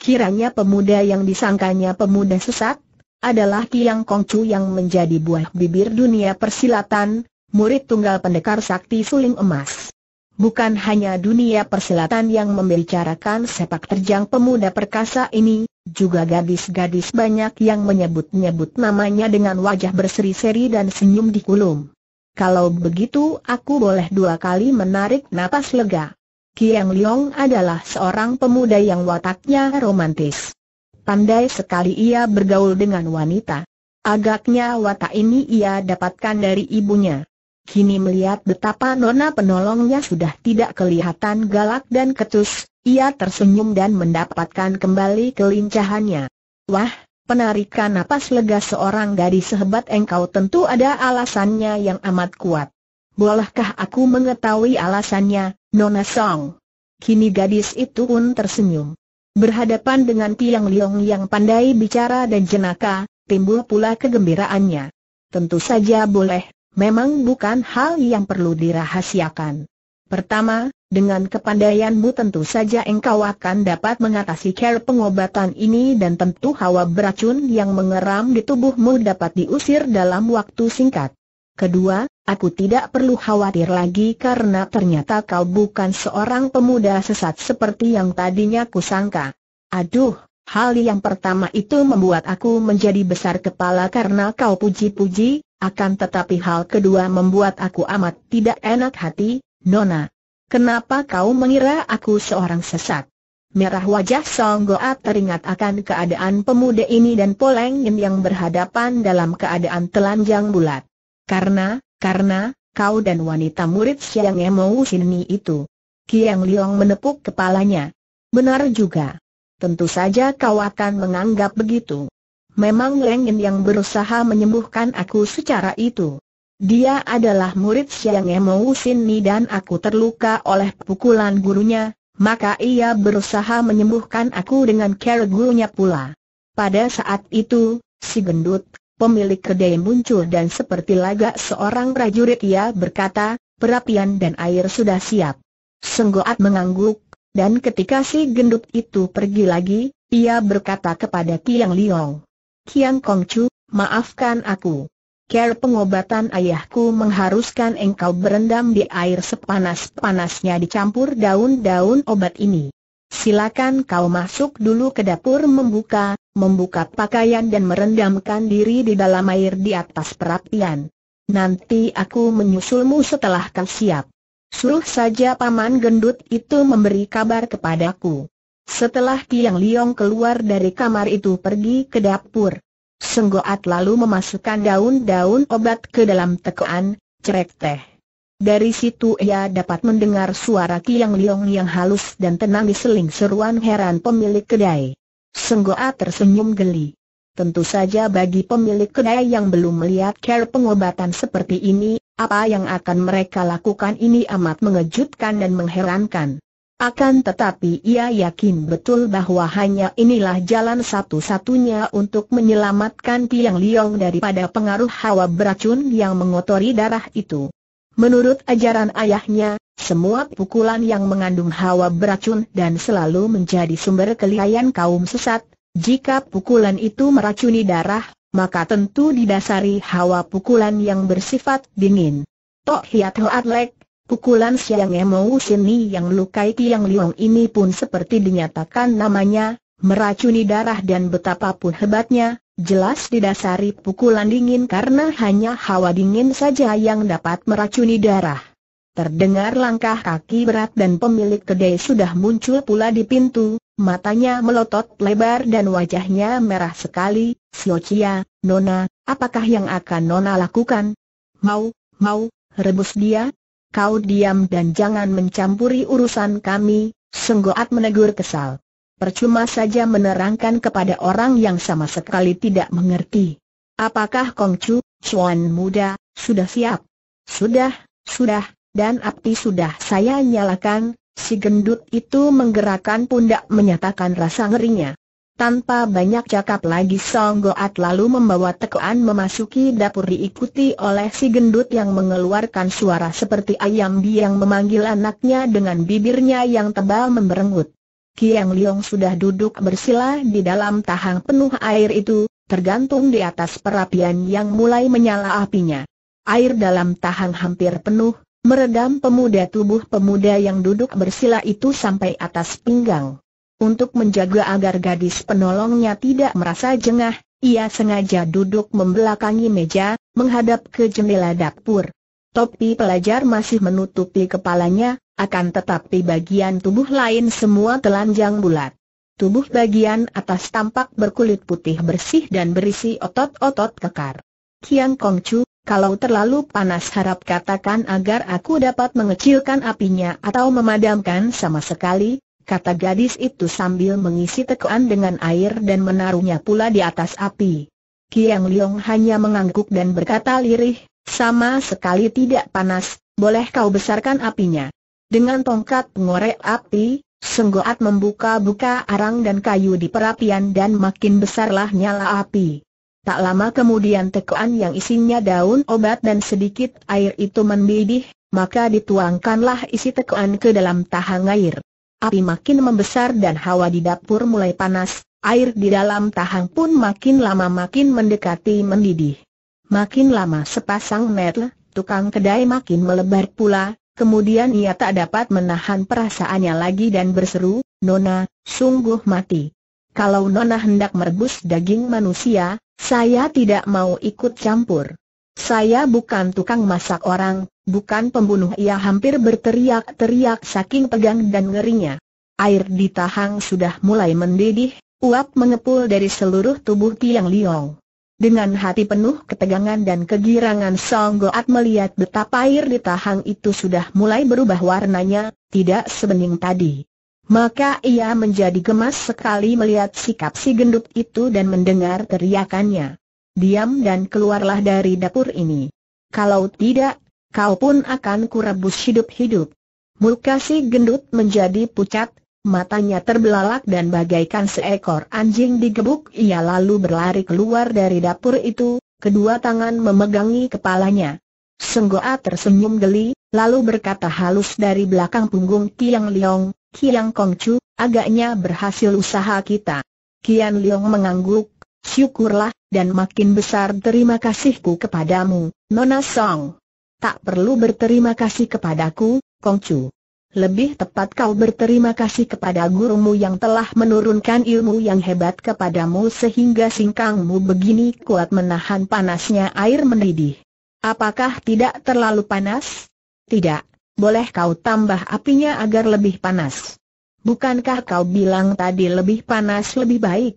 Kiranya pemuda yang disangkanya pemuda sesat, adalah Kiang Chu yang menjadi buah bibir dunia persilatan, murid tunggal pendekar sakti suling emas. Bukan hanya dunia persilatan yang membicarakan sepak terjang pemuda perkasa ini, juga gadis-gadis banyak yang menyebut-nyebut namanya dengan wajah berseri-seri dan senyum di kulum. Kalau begitu aku boleh dua kali menarik napas lega. Kiang Liong adalah seorang pemuda yang wataknya romantis. Pandai sekali ia bergaul dengan wanita. Agaknya watak ini ia dapatkan dari ibunya. Kini melihat betapa nona penolongnya sudah tidak kelihatan galak dan ketus, ia tersenyum dan mendapatkan kembali kelincahannya. Wah, penarikan napas lega seorang gadis sehebat engkau tentu ada alasannya yang amat kuat. Bolehkah aku mengetahui alasannya, Nona Song? Kini gadis itu pun tersenyum. Berhadapan dengan Tiang Liong yang pandai bicara dan jenaka, timbul pula kegembiraannya. Tentu saja boleh, memang bukan hal yang perlu dirahasiakan. Pertama, dengan kepandaianmu tentu saja engkau akan dapat mengatasi care pengobatan ini dan tentu hawa beracun yang mengeram di tubuhmu dapat diusir dalam waktu singkat. Kedua, aku tidak perlu khawatir lagi karena ternyata kau bukan seorang pemuda sesat seperti yang tadinya kusangka. Aduh, hal yang pertama itu membuat aku menjadi besar kepala karena kau puji-puji, akan tetapi hal kedua membuat aku amat tidak enak hati, Nona. Kenapa kau mengira aku seorang sesat? Merah wajah Song Goat teringat akan keadaan pemuda ini dan Poleng yang berhadapan dalam keadaan telanjang bulat. Karena, karena, kau dan wanita murid Siang Emo Sini itu. Kiang Liong menepuk kepalanya. Benar juga. Tentu saja kau akan menganggap begitu memang Lengin yang berusaha menyembuhkan aku secara itu. Dia adalah murid Siang emosin Sini dan aku terluka oleh pukulan gurunya, maka ia berusaha menyembuhkan aku dengan cara gurunya pula. Pada saat itu, si gendut, pemilik kedai muncul dan seperti lagak seorang prajurit ia berkata, perapian dan air sudah siap. Senggoat mengangguk, dan ketika si gendut itu pergi lagi, ia berkata kepada Tiang Liong, Kian Kongcu, maafkan aku. Care pengobatan ayahku mengharuskan engkau berendam di air sepanas-panasnya dicampur daun-daun obat ini. Silakan kau masuk dulu ke dapur membuka, membuka pakaian dan merendamkan diri di dalam air di atas perapian. Nanti aku menyusulmu setelah kau siap. Suruh saja paman gendut itu memberi kabar kepadaku. Setelah Tiang Liong keluar dari kamar itu pergi ke dapur. Senggoat lalu memasukkan daun-daun obat ke dalam tekoan, cerek teh. Dari situ ia dapat mendengar suara Tiang Liong yang halus dan tenang diseling seruan heran pemilik kedai. Senggoat tersenyum geli. Tentu saja bagi pemilik kedai yang belum melihat care pengobatan seperti ini, apa yang akan mereka lakukan ini amat mengejutkan dan mengherankan. Akan tetapi ia yakin betul bahwa hanya inilah jalan satu-satunya untuk menyelamatkan Tiang Liong daripada pengaruh hawa beracun yang mengotori darah itu. Menurut ajaran ayahnya, semua pukulan yang mengandung hawa beracun dan selalu menjadi sumber kelihayan kaum sesat, jika pukulan itu meracuni darah, maka tentu didasari hawa pukulan yang bersifat dingin. Tok Hiat Hoat Lek, Pukulan Siang Emou Sini yang lukai Tiang Liong ini pun seperti dinyatakan namanya, meracuni darah dan betapapun hebatnya, jelas didasari pukulan dingin karena hanya hawa dingin saja yang dapat meracuni darah. Terdengar langkah kaki berat dan pemilik kedai sudah muncul pula di pintu, matanya melotot lebar dan wajahnya merah sekali, Siocia, Nona, apakah yang akan Nona lakukan? Mau, mau, rebus dia, kau diam dan jangan mencampuri urusan kami, Senggoat menegur kesal. Percuma saja menerangkan kepada orang yang sama sekali tidak mengerti. Apakah Kongcu, Chuan muda, sudah siap? Sudah, sudah, dan api sudah saya nyalakan, si gendut itu menggerakkan pundak menyatakan rasa ngerinya. Tanpa banyak cakap lagi Song Goat lalu membawa tekoan memasuki dapur diikuti oleh si gendut yang mengeluarkan suara seperti ayam biang memanggil anaknya dengan bibirnya yang tebal memberengut. Kiang Liong sudah duduk bersila di dalam tahang penuh air itu, tergantung di atas perapian yang mulai menyala apinya. Air dalam tahang hampir penuh, meredam pemuda tubuh pemuda yang duduk bersila itu sampai atas pinggang. Untuk menjaga agar gadis penolongnya tidak merasa jengah, ia sengaja duduk membelakangi meja, menghadap ke jendela dapur. Topi pelajar masih menutupi kepalanya, akan tetapi bagian tubuh lain semua telanjang bulat. Tubuh bagian atas tampak berkulit putih bersih dan berisi otot-otot kekar. Kian Kongcu, kalau terlalu panas harap katakan agar aku dapat mengecilkan apinya atau memadamkan sama sekali, kata gadis itu sambil mengisi tekoan dengan air dan menaruhnya pula di atas api. Kiang Liong hanya mengangguk dan berkata lirih, sama sekali tidak panas, boleh kau besarkan apinya. Dengan tongkat pengorek api, Senggoat membuka-buka arang dan kayu di perapian dan makin besarlah nyala api. Tak lama kemudian tekoan yang isinya daun obat dan sedikit air itu mendidih, maka dituangkanlah isi tekoan ke dalam tahang air api makin membesar dan hawa di dapur mulai panas, air di dalam tahang pun makin lama makin mendekati mendidih. Makin lama sepasang metel, tukang kedai makin melebar pula, kemudian ia tak dapat menahan perasaannya lagi dan berseru, Nona, sungguh mati. Kalau Nona hendak merebus daging manusia, saya tidak mau ikut campur. Saya bukan tukang masak orang, bukan pembunuh Ia hampir berteriak-teriak saking tegang dan ngerinya Air di tahang sudah mulai mendidih, uap mengepul dari seluruh tubuh Tiang Liong Dengan hati penuh ketegangan dan kegirangan Song Goat melihat betapa air di tahang itu sudah mulai berubah warnanya, tidak sebening tadi Maka ia menjadi gemas sekali melihat sikap si gendut itu dan mendengar teriakannya diam dan keluarlah dari dapur ini. Kalau tidak, kau pun akan kurebus hidup-hidup. Muka si gendut menjadi pucat, matanya terbelalak dan bagaikan seekor anjing digebuk ia lalu berlari keluar dari dapur itu, kedua tangan memegangi kepalanya. Senggoa tersenyum geli, lalu berkata halus dari belakang punggung Kiang Liong, Kiang Kongcu, agaknya berhasil usaha kita. Kian Liong mengangguk, syukurlah, dan makin besar terima kasihku kepadamu, Nona Song. Tak perlu berterima kasih kepadaku, Kongcu. Lebih tepat kau berterima kasih kepada gurumu yang telah menurunkan ilmu yang hebat kepadamu sehingga singkangmu begini kuat menahan panasnya air mendidih. Apakah tidak terlalu panas? Tidak, boleh kau tambah apinya agar lebih panas. Bukankah kau bilang tadi lebih panas lebih baik?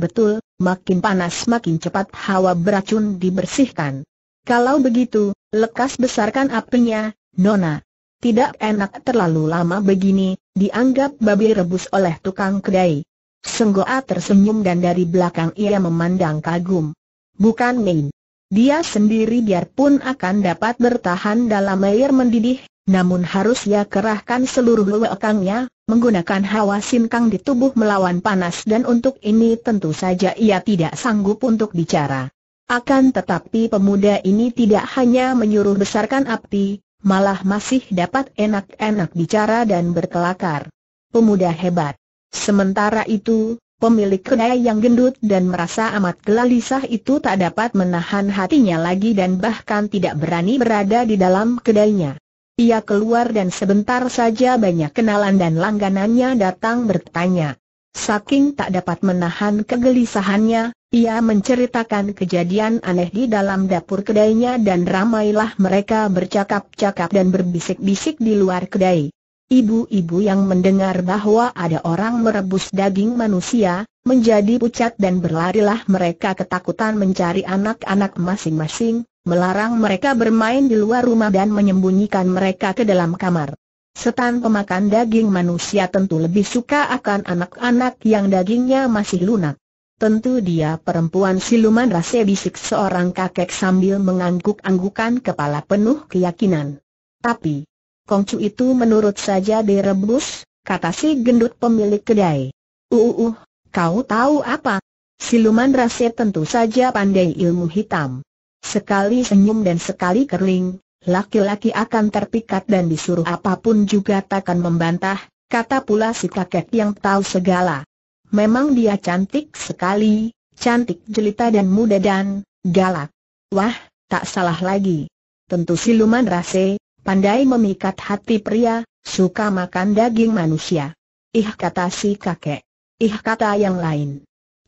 Betul, makin panas makin cepat hawa beracun dibersihkan. Kalau begitu, lekas besarkan apinya, Nona. Tidak enak terlalu lama begini, dianggap babi rebus oleh tukang kedai. Senggoa tersenyum dan dari belakang ia memandang kagum. Bukan main. Dia sendiri biarpun akan dapat bertahan dalam air mendidih, namun harus ia kerahkan seluruh lewekangnya, menggunakan hawa sinkang di tubuh melawan panas dan untuk ini tentu saja ia tidak sanggup untuk bicara. Akan tetapi pemuda ini tidak hanya menyuruh besarkan api, malah masih dapat enak-enak bicara dan berkelakar. Pemuda hebat. Sementara itu, pemilik kedai yang gendut dan merasa amat gelisah itu tak dapat menahan hatinya lagi dan bahkan tidak berani berada di dalam kedainya. Ia keluar dan sebentar saja banyak kenalan dan langganannya datang bertanya. Saking tak dapat menahan kegelisahannya, ia menceritakan kejadian aneh di dalam dapur kedainya dan ramailah mereka bercakap-cakap dan berbisik-bisik di luar kedai. Ibu-ibu yang mendengar bahwa ada orang merebus daging manusia, Menjadi pucat dan berlarilah mereka ketakutan mencari anak-anak masing-masing, melarang mereka bermain di luar rumah dan menyembunyikan mereka ke dalam kamar. Setan pemakan daging manusia tentu lebih suka akan anak-anak yang dagingnya masih lunak. Tentu dia perempuan siluman rase bisik seorang kakek sambil mengangguk-anggukan kepala penuh keyakinan. Tapi, kongcu itu menurut saja direbus, kata si gendut pemilik kedai. Uh, uh, uh Kau tahu apa? Siluman Rase tentu saja pandai ilmu hitam. Sekali senyum dan sekali kerling, laki-laki akan terpikat dan disuruh apapun juga takkan membantah, kata pula si kakek yang tahu segala. Memang dia cantik sekali, cantik jelita dan muda dan galak. Wah, tak salah lagi. Tentu siluman Rase, pandai memikat hati pria, suka makan daging manusia. Ih kata si kakek ih kata yang lain.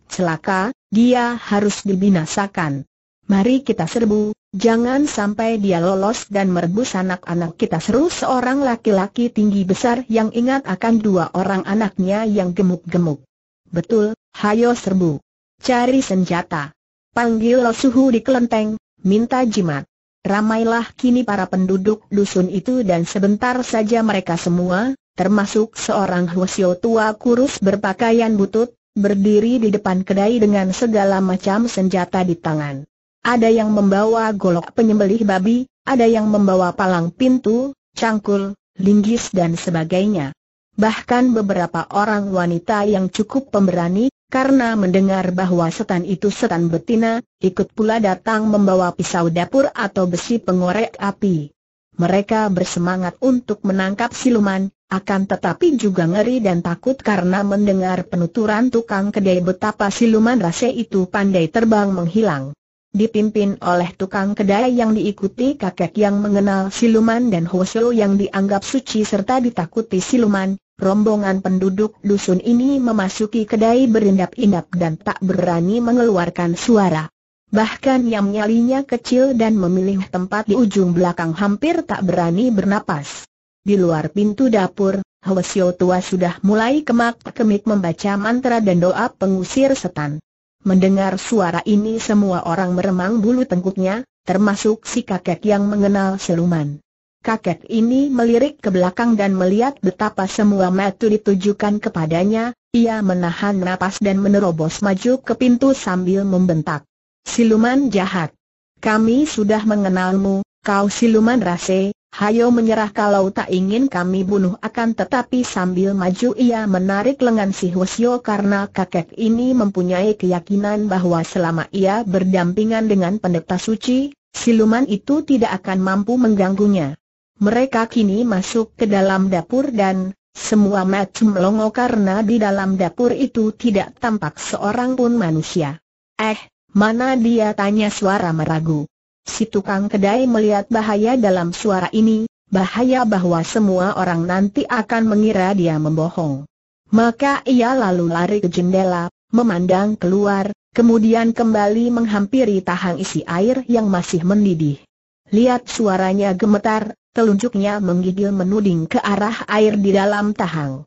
Celaka, dia harus dibinasakan. Mari kita serbu, jangan sampai dia lolos dan merebus anak-anak kita seru seorang laki-laki tinggi besar yang ingat akan dua orang anaknya yang gemuk-gemuk. Betul, hayo serbu. Cari senjata. Panggil suhu di kelenteng, minta jimat. Ramailah kini para penduduk dusun itu dan sebentar saja mereka semua, termasuk seorang Hwasyo tua kurus berpakaian butut, berdiri di depan kedai dengan segala macam senjata di tangan. Ada yang membawa golok penyembelih babi, ada yang membawa palang pintu, cangkul, linggis dan sebagainya. Bahkan beberapa orang wanita yang cukup pemberani, karena mendengar bahwa setan itu setan betina, ikut pula datang membawa pisau dapur atau besi pengorek api. Mereka bersemangat untuk menangkap siluman, akan tetapi juga ngeri dan takut karena mendengar penuturan tukang kedai betapa siluman rase itu pandai terbang menghilang. Dipimpin oleh tukang kedai yang diikuti kakek yang mengenal siluman dan hoso yang dianggap suci serta ditakuti siluman, rombongan penduduk dusun ini memasuki kedai berindap-indap dan tak berani mengeluarkan suara. Bahkan yang nyalinya kecil dan memilih tempat di ujung belakang hampir tak berani bernapas. Di luar pintu dapur, Hwasyo tua sudah mulai kemak-kemik membaca mantra dan doa pengusir setan. Mendengar suara ini semua orang meremang bulu tengkuknya, termasuk si kakek yang mengenal seluman. Kakek ini melirik ke belakang dan melihat betapa semua metu ditujukan kepadanya, ia menahan napas dan menerobos maju ke pintu sambil membentak. Siluman jahat! Kami sudah mengenalmu, kau siluman rase, Hayo menyerah kalau tak ingin kami bunuh akan tetapi sambil maju ia menarik lengan si Hwasyo karena kakek ini mempunyai keyakinan bahwa selama ia berdampingan dengan pendeta suci, siluman itu tidak akan mampu mengganggunya. Mereka kini masuk ke dalam dapur dan, semua macam melongo karena di dalam dapur itu tidak tampak seorang pun manusia. Eh, mana dia tanya suara meragu. Si tukang kedai melihat bahaya dalam suara ini, bahaya bahwa semua orang nanti akan mengira dia membohong. Maka ia lalu lari ke jendela, memandang keluar, kemudian kembali menghampiri tahang isi air yang masih mendidih. Lihat suaranya gemetar, telunjuknya menggigil menuding ke arah air di dalam tahang.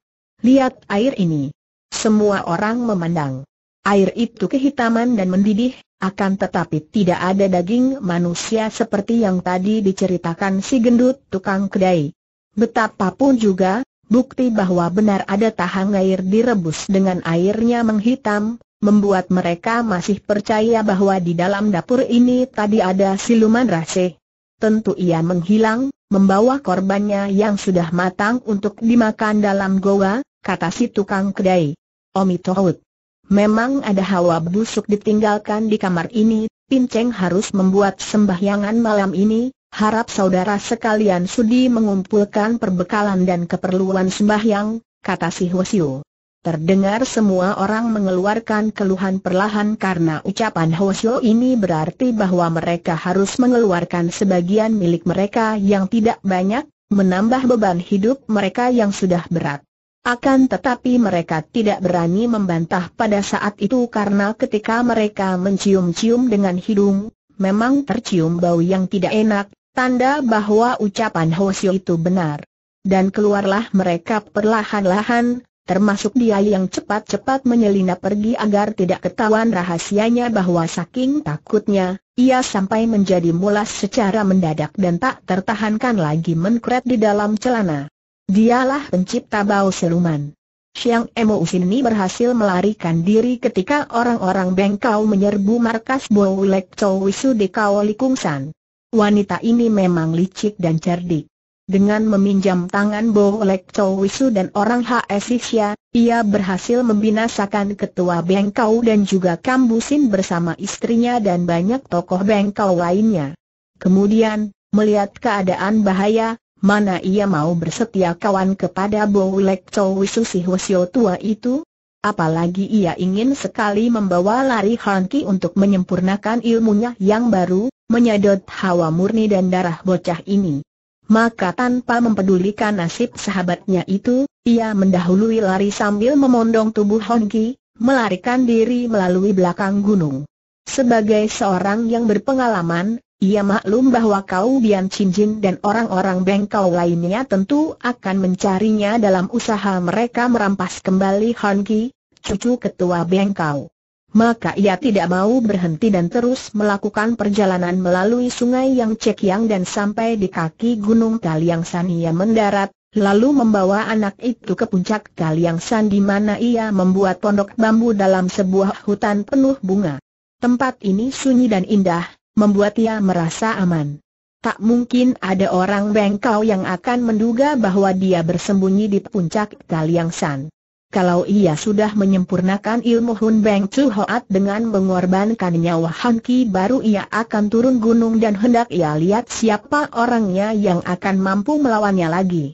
Lihat air ini. Semua orang memandang. Air itu kehitaman dan mendidih, akan tetapi tidak ada daging manusia seperti yang tadi diceritakan si gendut tukang kedai. Betapapun juga, bukti bahwa benar ada tahang air direbus dengan airnya menghitam, membuat mereka masih percaya bahwa di dalam dapur ini tadi ada siluman rase. Tentu ia menghilang, membawa korbannya yang sudah matang untuk dimakan dalam goa, kata si tukang kedai. Omitohut. Memang ada hawa busuk ditinggalkan di kamar ini, Pinceng harus membuat sembahyangan malam ini, harap saudara sekalian sudi mengumpulkan perbekalan dan keperluan sembahyang, kata si Hwasyu. Terdengar semua orang mengeluarkan keluhan perlahan karena ucapan Hwasyu ini berarti bahwa mereka harus mengeluarkan sebagian milik mereka yang tidak banyak, menambah beban hidup mereka yang sudah berat. Akan tetapi mereka tidak berani membantah pada saat itu karena ketika mereka mencium-cium dengan hidung, memang tercium bau yang tidak enak, tanda bahwa ucapan Hosio itu benar. Dan keluarlah mereka perlahan-lahan, termasuk dia yang cepat-cepat menyelinap pergi agar tidak ketahuan rahasianya bahwa saking takutnya, ia sampai menjadi mulas secara mendadak dan tak tertahankan lagi menkret di dalam celana. Dialah pencipta bau siluman. Xiang Emo ini berhasil melarikan diri ketika orang-orang Bengkau menyerbu markas Bau Lek Chow Wisu di Kao San. Wanita ini memang licik dan cerdik. Dengan meminjam tangan Bo Lek Chow Wisu dan orang HS ia berhasil membinasakan ketua Bengkau dan juga Kambusin bersama istrinya dan banyak tokoh Bengkau lainnya. Kemudian, melihat keadaan bahaya, mana ia mau bersetia kawan kepada Bo Lek Chow Hwasyo tua itu? Apalagi ia ingin sekali membawa lari Hanki untuk menyempurnakan ilmunya yang baru, menyedot hawa murni dan darah bocah ini. Maka tanpa mempedulikan nasib sahabatnya itu, ia mendahului lari sambil memondong tubuh Honki, melarikan diri melalui belakang gunung. Sebagai seorang yang berpengalaman, ia maklum bahwa kau Bian Cincin dan orang-orang bengkau lainnya tentu akan mencarinya dalam usaha mereka merampas kembali Han Ki, cucu ketua bengkau. Maka ia tidak mau berhenti dan terus melakukan perjalanan melalui sungai yang cekiang dan sampai di kaki gunung Kaliang San ia mendarat, lalu membawa anak itu ke puncak Kaliang San di mana ia membuat pondok bambu dalam sebuah hutan penuh bunga. Tempat ini sunyi dan indah, membuat ia merasa aman. Tak mungkin ada orang bengkau yang akan menduga bahwa dia bersembunyi di puncak Kaliang San. Kalau ia sudah menyempurnakan ilmu Hun Beng Chu Hoat dengan mengorbankan nyawa Han Ki baru ia akan turun gunung dan hendak ia lihat siapa orangnya yang akan mampu melawannya lagi.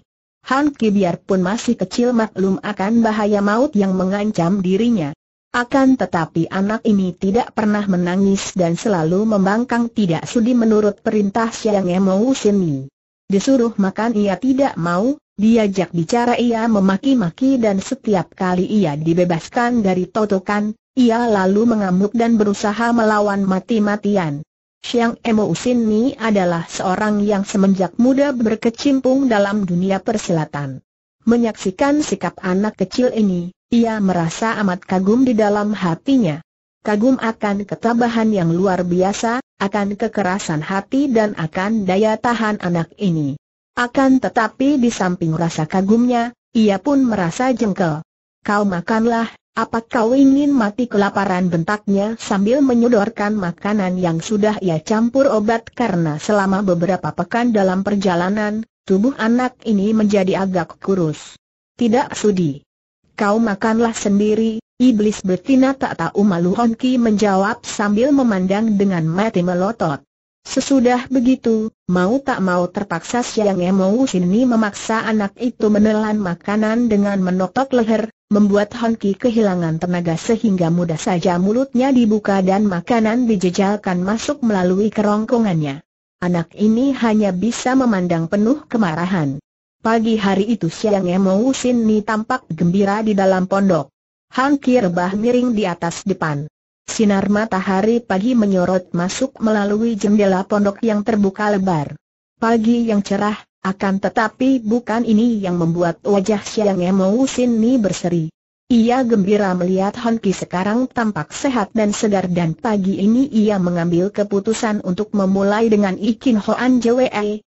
Han Ki biarpun masih kecil maklum akan bahaya maut yang mengancam dirinya. Akan tetapi anak ini tidak pernah menangis dan selalu membangkang tidak sudi menurut perintah Siang Emou Sini. Disuruh makan ia tidak mau, diajak bicara ia memaki-maki dan setiap kali ia dibebaskan dari totokan, ia lalu mengamuk dan berusaha melawan mati-matian. Siang Emo Sini adalah seorang yang semenjak muda berkecimpung dalam dunia persilatan. Menyaksikan sikap anak kecil ini, ia merasa amat kagum di dalam hatinya. Kagum akan ketabahan yang luar biasa, akan kekerasan hati dan akan daya tahan anak ini. Akan tetapi di samping rasa kagumnya, ia pun merasa jengkel. Kau makanlah, apa kau ingin mati kelaparan bentaknya sambil menyodorkan makanan yang sudah ia campur obat karena selama beberapa pekan dalam perjalanan, tubuh anak ini menjadi agak kurus. Tidak sudi kau makanlah sendiri, iblis betina tak tahu malu Honki menjawab sambil memandang dengan mati melotot. Sesudah begitu, mau tak mau terpaksa Siang emosi Sini memaksa anak itu menelan makanan dengan menotok leher, membuat Honki kehilangan tenaga sehingga mudah saja mulutnya dibuka dan makanan dijejalkan masuk melalui kerongkongannya. Anak ini hanya bisa memandang penuh kemarahan. Pagi hari itu Siang Emo ni tampak gembira di dalam pondok. Han bah miring di atas depan. Sinar matahari pagi menyorot masuk melalui jendela pondok yang terbuka lebar. Pagi yang cerah, akan tetapi bukan ini yang membuat wajah Siang Emo ni berseri. Ia gembira melihat Han Honki sekarang tampak sehat dan segar dan pagi ini ia mengambil keputusan untuk memulai dengan Ikin Hoan Jwe,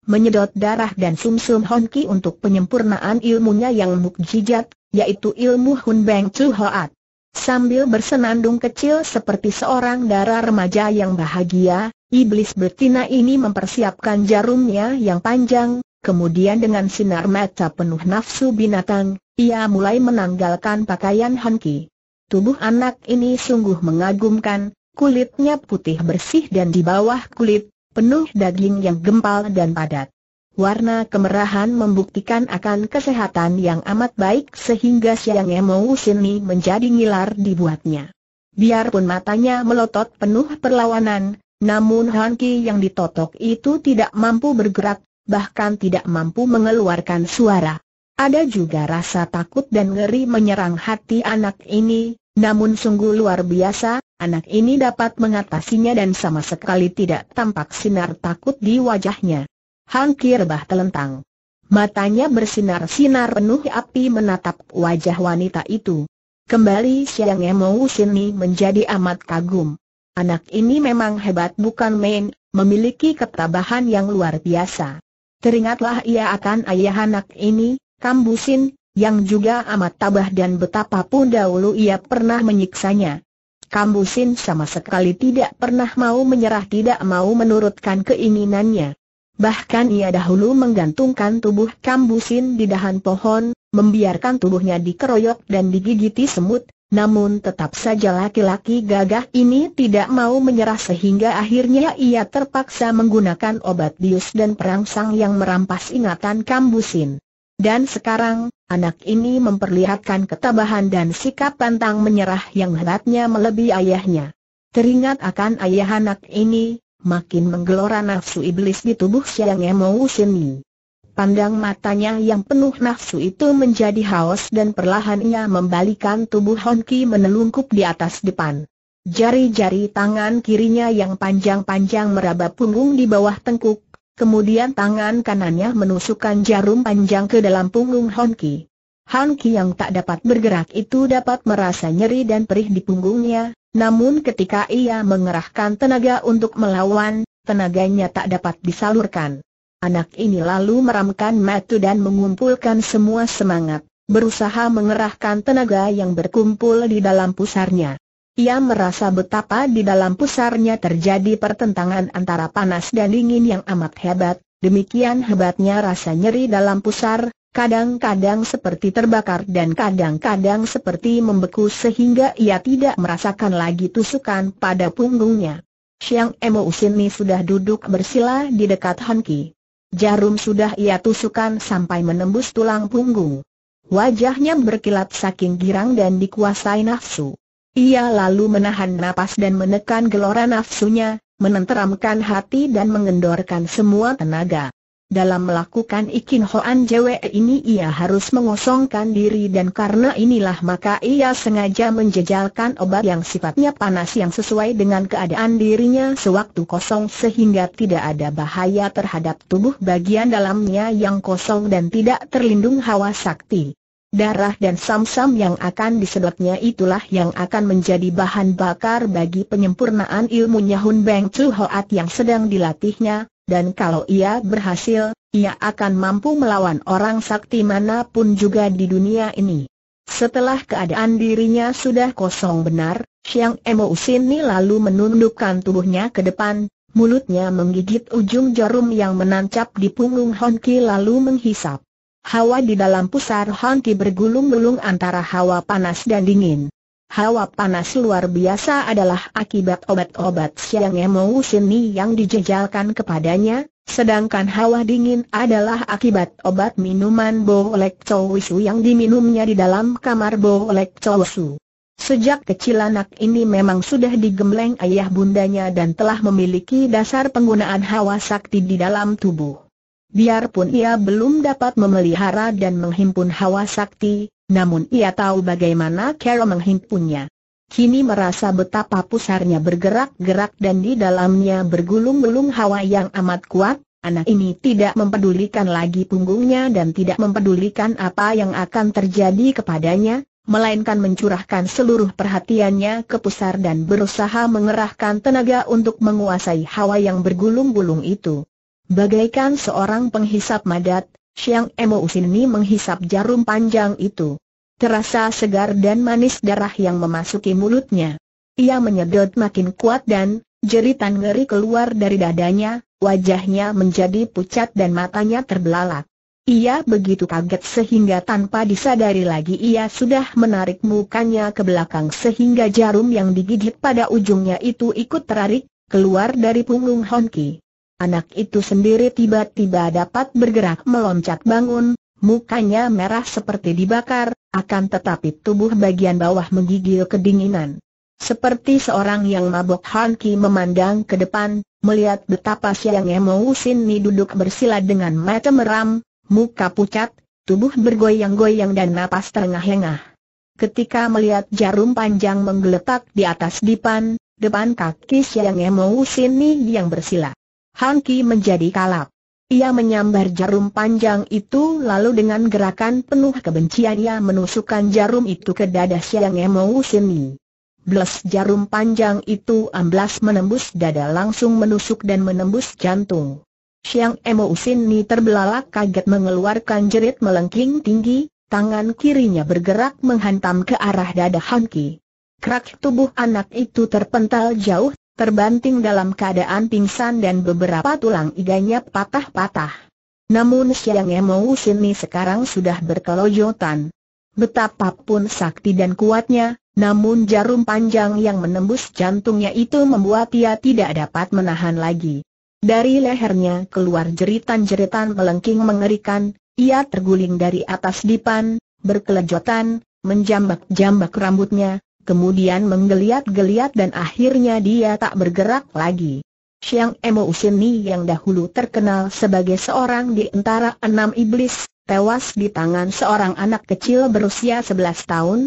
menyedot darah dan sumsum honki untuk penyempurnaan ilmunya yang mukjizat, yaitu ilmu Hun Beng Chu Hoat. Sambil bersenandung kecil seperti seorang darah remaja yang bahagia, iblis betina ini mempersiapkan jarumnya yang panjang, kemudian dengan sinar mata penuh nafsu binatang, ia mulai menanggalkan pakaian Honki. Tubuh anak ini sungguh mengagumkan, kulitnya putih bersih dan di bawah kulit, penuh daging yang gempal dan padat. Warna kemerahan membuktikan akan kesehatan yang amat baik sehingga siang Emo Sini menjadi ngilar dibuatnya. Biarpun matanya melotot penuh perlawanan, namun Hanki yang ditotok itu tidak mampu bergerak, bahkan tidak mampu mengeluarkan suara. Ada juga rasa takut dan ngeri menyerang hati anak ini, namun sungguh luar biasa, anak ini dapat mengatasinya dan sama sekali tidak tampak sinar takut di wajahnya. Hang Kirbah telentang. Matanya bersinar-sinar penuh api menatap wajah wanita itu. Kembali Siang Emo Sini menjadi amat kagum. Anak ini memang hebat bukan main, memiliki ketabahan yang luar biasa. Teringatlah ia akan ayah anak ini, Kambusin, yang juga amat tabah dan betapa pun dahulu ia pernah menyiksanya. Kambusin sama sekali tidak pernah mau menyerah tidak mau menurutkan keinginannya. Bahkan ia dahulu menggantungkan tubuh Kambusin di dahan pohon, membiarkan tubuhnya dikeroyok dan digigiti semut, namun tetap saja laki-laki gagah ini tidak mau menyerah sehingga akhirnya ia terpaksa menggunakan obat bius dan perangsang yang merampas ingatan Kambusin. Dan sekarang, anak ini memperlihatkan ketabahan dan sikap pantang menyerah yang hebatnya melebihi ayahnya. Teringat akan ayah anak ini, makin menggelora nafsu iblis di tubuh Siang Emo Sini. Pandang matanya yang penuh nafsu itu menjadi haus dan perlahan ia membalikan tubuh Honki menelungkup di atas depan. Jari-jari tangan kirinya yang panjang-panjang meraba punggung di bawah tengkuk, Kemudian tangan kanannya menusukkan jarum panjang ke dalam punggung Honki. Honki yang tak dapat bergerak itu dapat merasa nyeri dan perih di punggungnya, namun ketika ia mengerahkan tenaga untuk melawan, tenaganya tak dapat disalurkan. Anak ini lalu meramkan matu dan mengumpulkan semua semangat, berusaha mengerahkan tenaga yang berkumpul di dalam pusarnya. Ia merasa betapa di dalam pusarnya terjadi pertentangan antara panas dan dingin yang amat hebat, demikian hebatnya rasa nyeri dalam pusar, kadang-kadang seperti terbakar dan kadang-kadang seperti membeku sehingga ia tidak merasakan lagi tusukan pada punggungnya. Siang Emo Usini sudah duduk bersila di dekat Hanki. Jarum sudah ia tusukan sampai menembus tulang punggung. Wajahnya berkilat saking girang dan dikuasai nafsu. Ia lalu menahan napas dan menekan gelora nafsunya, menenteramkan hati dan mengendorkan semua tenaga. Dalam melakukan ikin hoan jwe ini ia harus mengosongkan diri dan karena inilah maka ia sengaja menjejalkan obat yang sifatnya panas yang sesuai dengan keadaan dirinya sewaktu kosong sehingga tidak ada bahaya terhadap tubuh bagian dalamnya yang kosong dan tidak terlindung hawa sakti. Darah dan samsam yang akan disedotnya itulah yang akan menjadi bahan bakar bagi penyempurnaan ilmunya Hun Beng Chu Hoat yang sedang dilatihnya, dan kalau ia berhasil, ia akan mampu melawan orang sakti manapun juga di dunia ini. Setelah keadaan dirinya sudah kosong benar, Xiang Emo Usini lalu menundukkan tubuhnya ke depan, mulutnya menggigit ujung jarum yang menancap di punggung Honki lalu menghisap. Hawa di dalam pusar Hanki bergulung-gulung antara hawa panas dan dingin. Hawa panas luar biasa adalah akibat obat-obat Siang Emo yang dijejalkan kepadanya, sedangkan hawa dingin adalah akibat obat minuman Bolek Chowisu yang diminumnya di dalam kamar Bolek Chowisu. Sejak kecil anak ini memang sudah digembleng ayah bundanya dan telah memiliki dasar penggunaan hawa sakti di dalam tubuh. Biarpun ia belum dapat memelihara dan menghimpun hawa sakti, namun ia tahu bagaimana cara menghimpunnya. Kini merasa betapa pusarnya bergerak-gerak dan di dalamnya bergulung-gulung hawa yang amat kuat, anak ini tidak mempedulikan lagi punggungnya dan tidak mempedulikan apa yang akan terjadi kepadanya, melainkan mencurahkan seluruh perhatiannya ke pusar dan berusaha mengerahkan tenaga untuk menguasai hawa yang bergulung-gulung itu. Bagaikan seorang penghisap madat, Xiang Emo ini menghisap jarum panjang itu. Terasa segar dan manis darah yang memasuki mulutnya. Ia menyedot makin kuat dan, jeritan ngeri keluar dari dadanya, wajahnya menjadi pucat dan matanya terbelalak. Ia begitu kaget sehingga tanpa disadari lagi ia sudah menarik mukanya ke belakang sehingga jarum yang digigit pada ujungnya itu ikut terarik keluar dari punggung Honki. Anak itu sendiri tiba-tiba dapat bergerak meloncat bangun, mukanya merah seperti dibakar, akan tetapi tubuh bagian bawah menggigil kedinginan. Seperti seorang yang mabok Hanki memandang ke depan, melihat betapa Siang Emo ni duduk bersila dengan mata meram, muka pucat, tubuh bergoyang-goyang dan napas terengah-engah. Ketika melihat jarum panjang menggeletak di atas dipan, depan kaki Siang Emo ni yang bersila. Han Ki menjadi kalap. Ia menyambar jarum panjang itu lalu dengan gerakan penuh kebencian ia menusukkan jarum itu ke dada Siang Emo Sini. Blas jarum panjang itu amblas menembus dada langsung menusuk dan menembus jantung. Siang Emo Sini terbelalak kaget mengeluarkan jerit melengking tinggi, tangan kirinya bergerak menghantam ke arah dada Han Ki. Kerak tubuh anak itu terpental jauh terbanting dalam keadaan pingsan dan beberapa tulang iganya patah-patah. Namun Siang Emo Sini sekarang sudah berkelojotan. Betapapun sakti dan kuatnya, namun jarum panjang yang menembus jantungnya itu membuat ia tidak dapat menahan lagi. Dari lehernya keluar jeritan-jeritan melengking mengerikan, ia terguling dari atas dipan, berkelejotan, menjambak-jambak rambutnya, kemudian menggeliat-geliat dan akhirnya dia tak bergerak lagi. Siang Emo Ni yang dahulu terkenal sebagai seorang di antara enam iblis, tewas di tangan seorang anak kecil berusia 11 tahun.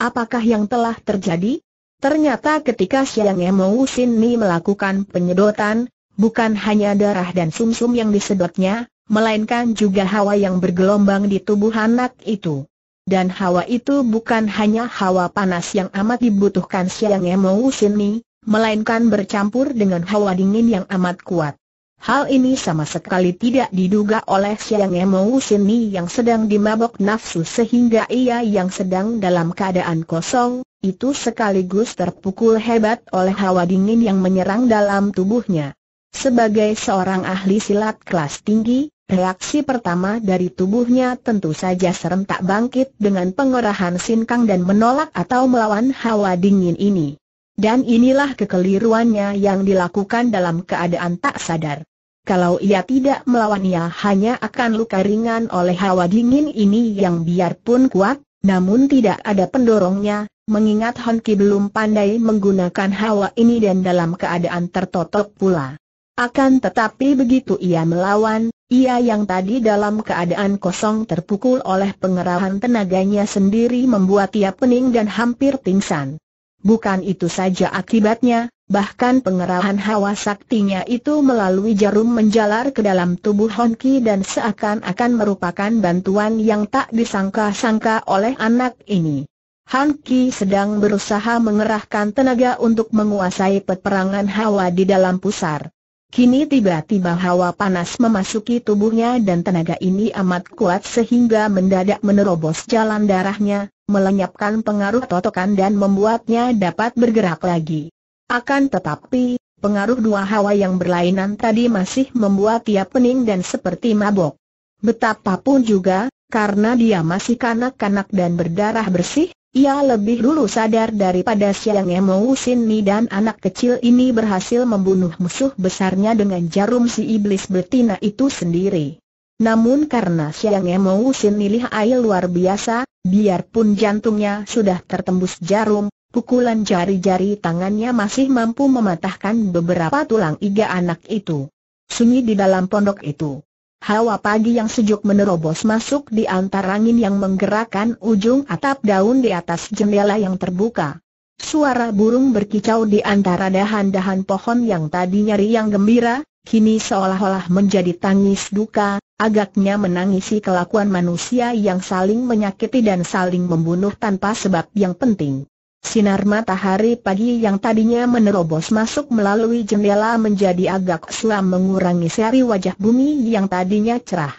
Apakah yang telah terjadi? Ternyata ketika Siang Emo Ni melakukan penyedotan, bukan hanya darah dan sumsum -sum yang disedotnya, melainkan juga hawa yang bergelombang di tubuh anak itu dan hawa itu bukan hanya hawa panas yang amat dibutuhkan Siang Emo Sini, melainkan bercampur dengan hawa dingin yang amat kuat. Hal ini sama sekali tidak diduga oleh Siang Emo Sini yang sedang dimabok nafsu sehingga ia yang sedang dalam keadaan kosong, itu sekaligus terpukul hebat oleh hawa dingin yang menyerang dalam tubuhnya. Sebagai seorang ahli silat kelas tinggi, Reaksi pertama dari tubuhnya tentu saja serentak bangkit dengan pengerahan sinkang dan menolak atau melawan hawa dingin ini. Dan inilah kekeliruannya yang dilakukan dalam keadaan tak sadar. Kalau ia tidak melawan ia hanya akan luka ringan oleh hawa dingin ini yang biarpun kuat, namun tidak ada pendorongnya, mengingat Honki belum pandai menggunakan hawa ini dan dalam keadaan tertotok pula. Akan tetapi begitu ia melawan, ia yang tadi dalam keadaan kosong terpukul oleh pengerahan tenaganya sendiri membuat ia pening dan hampir pingsan. Bukan itu saja akibatnya, bahkan pengerahan hawa saktinya itu melalui jarum menjalar ke dalam tubuh Honki dan seakan-akan merupakan bantuan yang tak disangka-sangka oleh anak ini. Honki sedang berusaha mengerahkan tenaga untuk menguasai peperangan hawa di dalam pusar. Kini tiba-tiba hawa panas memasuki tubuhnya dan tenaga ini amat kuat sehingga mendadak menerobos jalan darahnya, melenyapkan pengaruh totokan dan membuatnya dapat bergerak lagi. Akan tetapi, pengaruh dua hawa yang berlainan tadi masih membuat ia pening dan seperti mabok. Betapapun juga, karena dia masih kanak-kanak dan berdarah bersih, ia lebih dulu sadar daripada Siang Sin Sini dan anak kecil ini berhasil membunuh musuh besarnya dengan jarum si iblis betina itu sendiri. Namun karena Siang Emo lihat air luar biasa, biarpun jantungnya sudah tertembus jarum, pukulan jari-jari tangannya masih mampu mematahkan beberapa tulang iga anak itu. Sunyi di dalam pondok itu. Hawa pagi yang sejuk menerobos masuk di antara angin yang menggerakkan ujung atap daun di atas jendela yang terbuka. Suara burung berkicau di antara dahan-dahan pohon yang tadinya riang gembira, kini seolah-olah menjadi tangis duka, agaknya menangisi kelakuan manusia yang saling menyakiti dan saling membunuh tanpa sebab yang penting. Sinar matahari pagi yang tadinya menerobos masuk melalui jendela menjadi agak suam mengurangi seri wajah bumi yang tadinya cerah.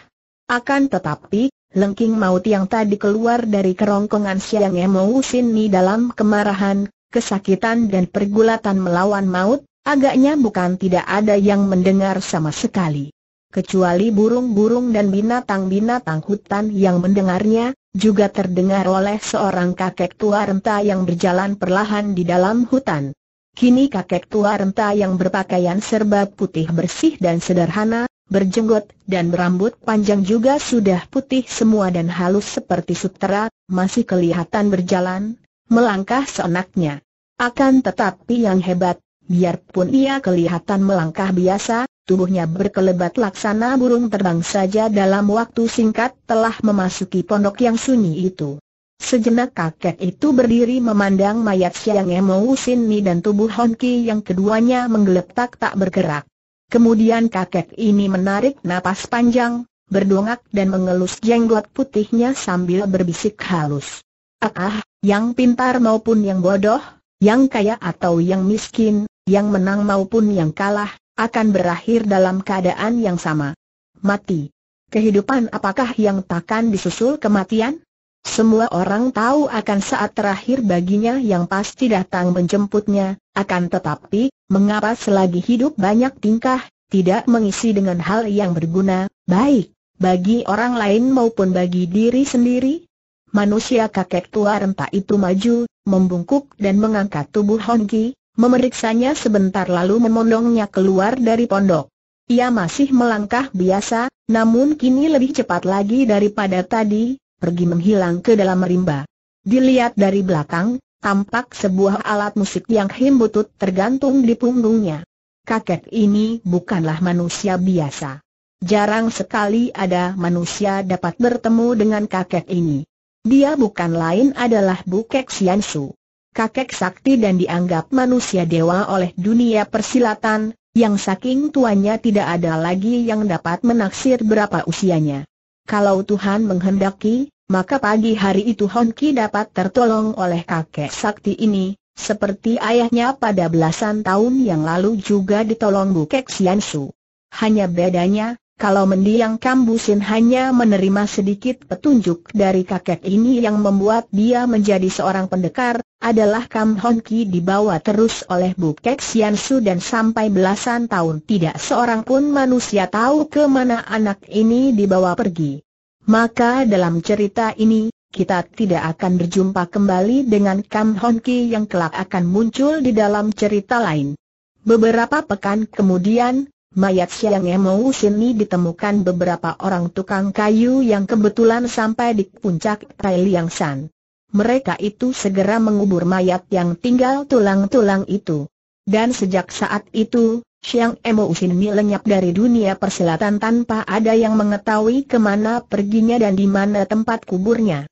Akan tetapi, lengking maut yang tadi keluar dari kerongkongan Siang Emo Sini dalam kemarahan, kesakitan dan pergulatan melawan maut, agaknya bukan tidak ada yang mendengar sama sekali. Kecuali burung-burung dan binatang-binatang hutan yang mendengarnya, juga terdengar oleh seorang kakek tua renta yang berjalan perlahan di dalam hutan. Kini kakek tua renta yang berpakaian serba putih bersih dan sederhana, berjenggot dan berambut panjang juga sudah putih semua dan halus seperti sutera, masih kelihatan berjalan, melangkah seenaknya. Akan tetapi yang hebat, biarpun ia kelihatan melangkah biasa, tubuhnya berkelebat laksana burung terbang saja dalam waktu singkat telah memasuki pondok yang sunyi itu. Sejenak kakek itu berdiri memandang mayat Siang Emo Sinmi dan tubuh Honki yang keduanya menggeletak tak bergerak. Kemudian kakek ini menarik napas panjang, berdongak dan mengelus jenggot putihnya sambil berbisik halus. Ah, ah, yang pintar maupun yang bodoh, yang kaya atau yang miskin, yang menang maupun yang kalah, akan berakhir dalam keadaan yang sama. Mati. Kehidupan apakah yang takkan disusul kematian? Semua orang tahu akan saat terakhir baginya yang pasti datang menjemputnya, akan tetapi, mengapa selagi hidup banyak tingkah, tidak mengisi dengan hal yang berguna, baik, bagi orang lain maupun bagi diri sendiri? Manusia kakek tua renta itu maju, membungkuk dan mengangkat tubuh Hongki, memeriksanya sebentar lalu memondongnya keluar dari pondok. Ia masih melangkah biasa, namun kini lebih cepat lagi daripada tadi, pergi menghilang ke dalam rimba. Dilihat dari belakang, tampak sebuah alat musik yang himbutut tergantung di punggungnya. Kakek ini bukanlah manusia biasa. Jarang sekali ada manusia dapat bertemu dengan kakek ini. Dia bukan lain adalah Bukek Siansu kakek sakti dan dianggap manusia dewa oleh dunia persilatan, yang saking tuanya tidak ada lagi yang dapat menaksir berapa usianya. Kalau Tuhan menghendaki, maka pagi hari itu Honki dapat tertolong oleh kakek sakti ini, seperti ayahnya pada belasan tahun yang lalu juga ditolong Bukek Siansu. Hanya bedanya, kalau mendiang Kambusin hanya menerima sedikit petunjuk dari kakek ini yang membuat dia menjadi seorang pendekar, adalah Kam Honki dibawa terus oleh Kek Sian Su dan sampai belasan tahun tidak seorang pun manusia tahu ke mana anak ini dibawa pergi. Maka dalam cerita ini, kita tidak akan berjumpa kembali dengan Kam Honki yang kelak akan muncul di dalam cerita lain. Beberapa pekan kemudian, mayat Siang Emo Sini ditemukan beberapa orang tukang kayu yang kebetulan sampai di puncak Tai Liang San. Mereka itu segera mengubur mayat yang tinggal tulang-tulang itu. Dan sejak saat itu, Siang Emo Sini lenyap dari dunia perselatan tanpa ada yang mengetahui kemana perginya dan di mana tempat kuburnya.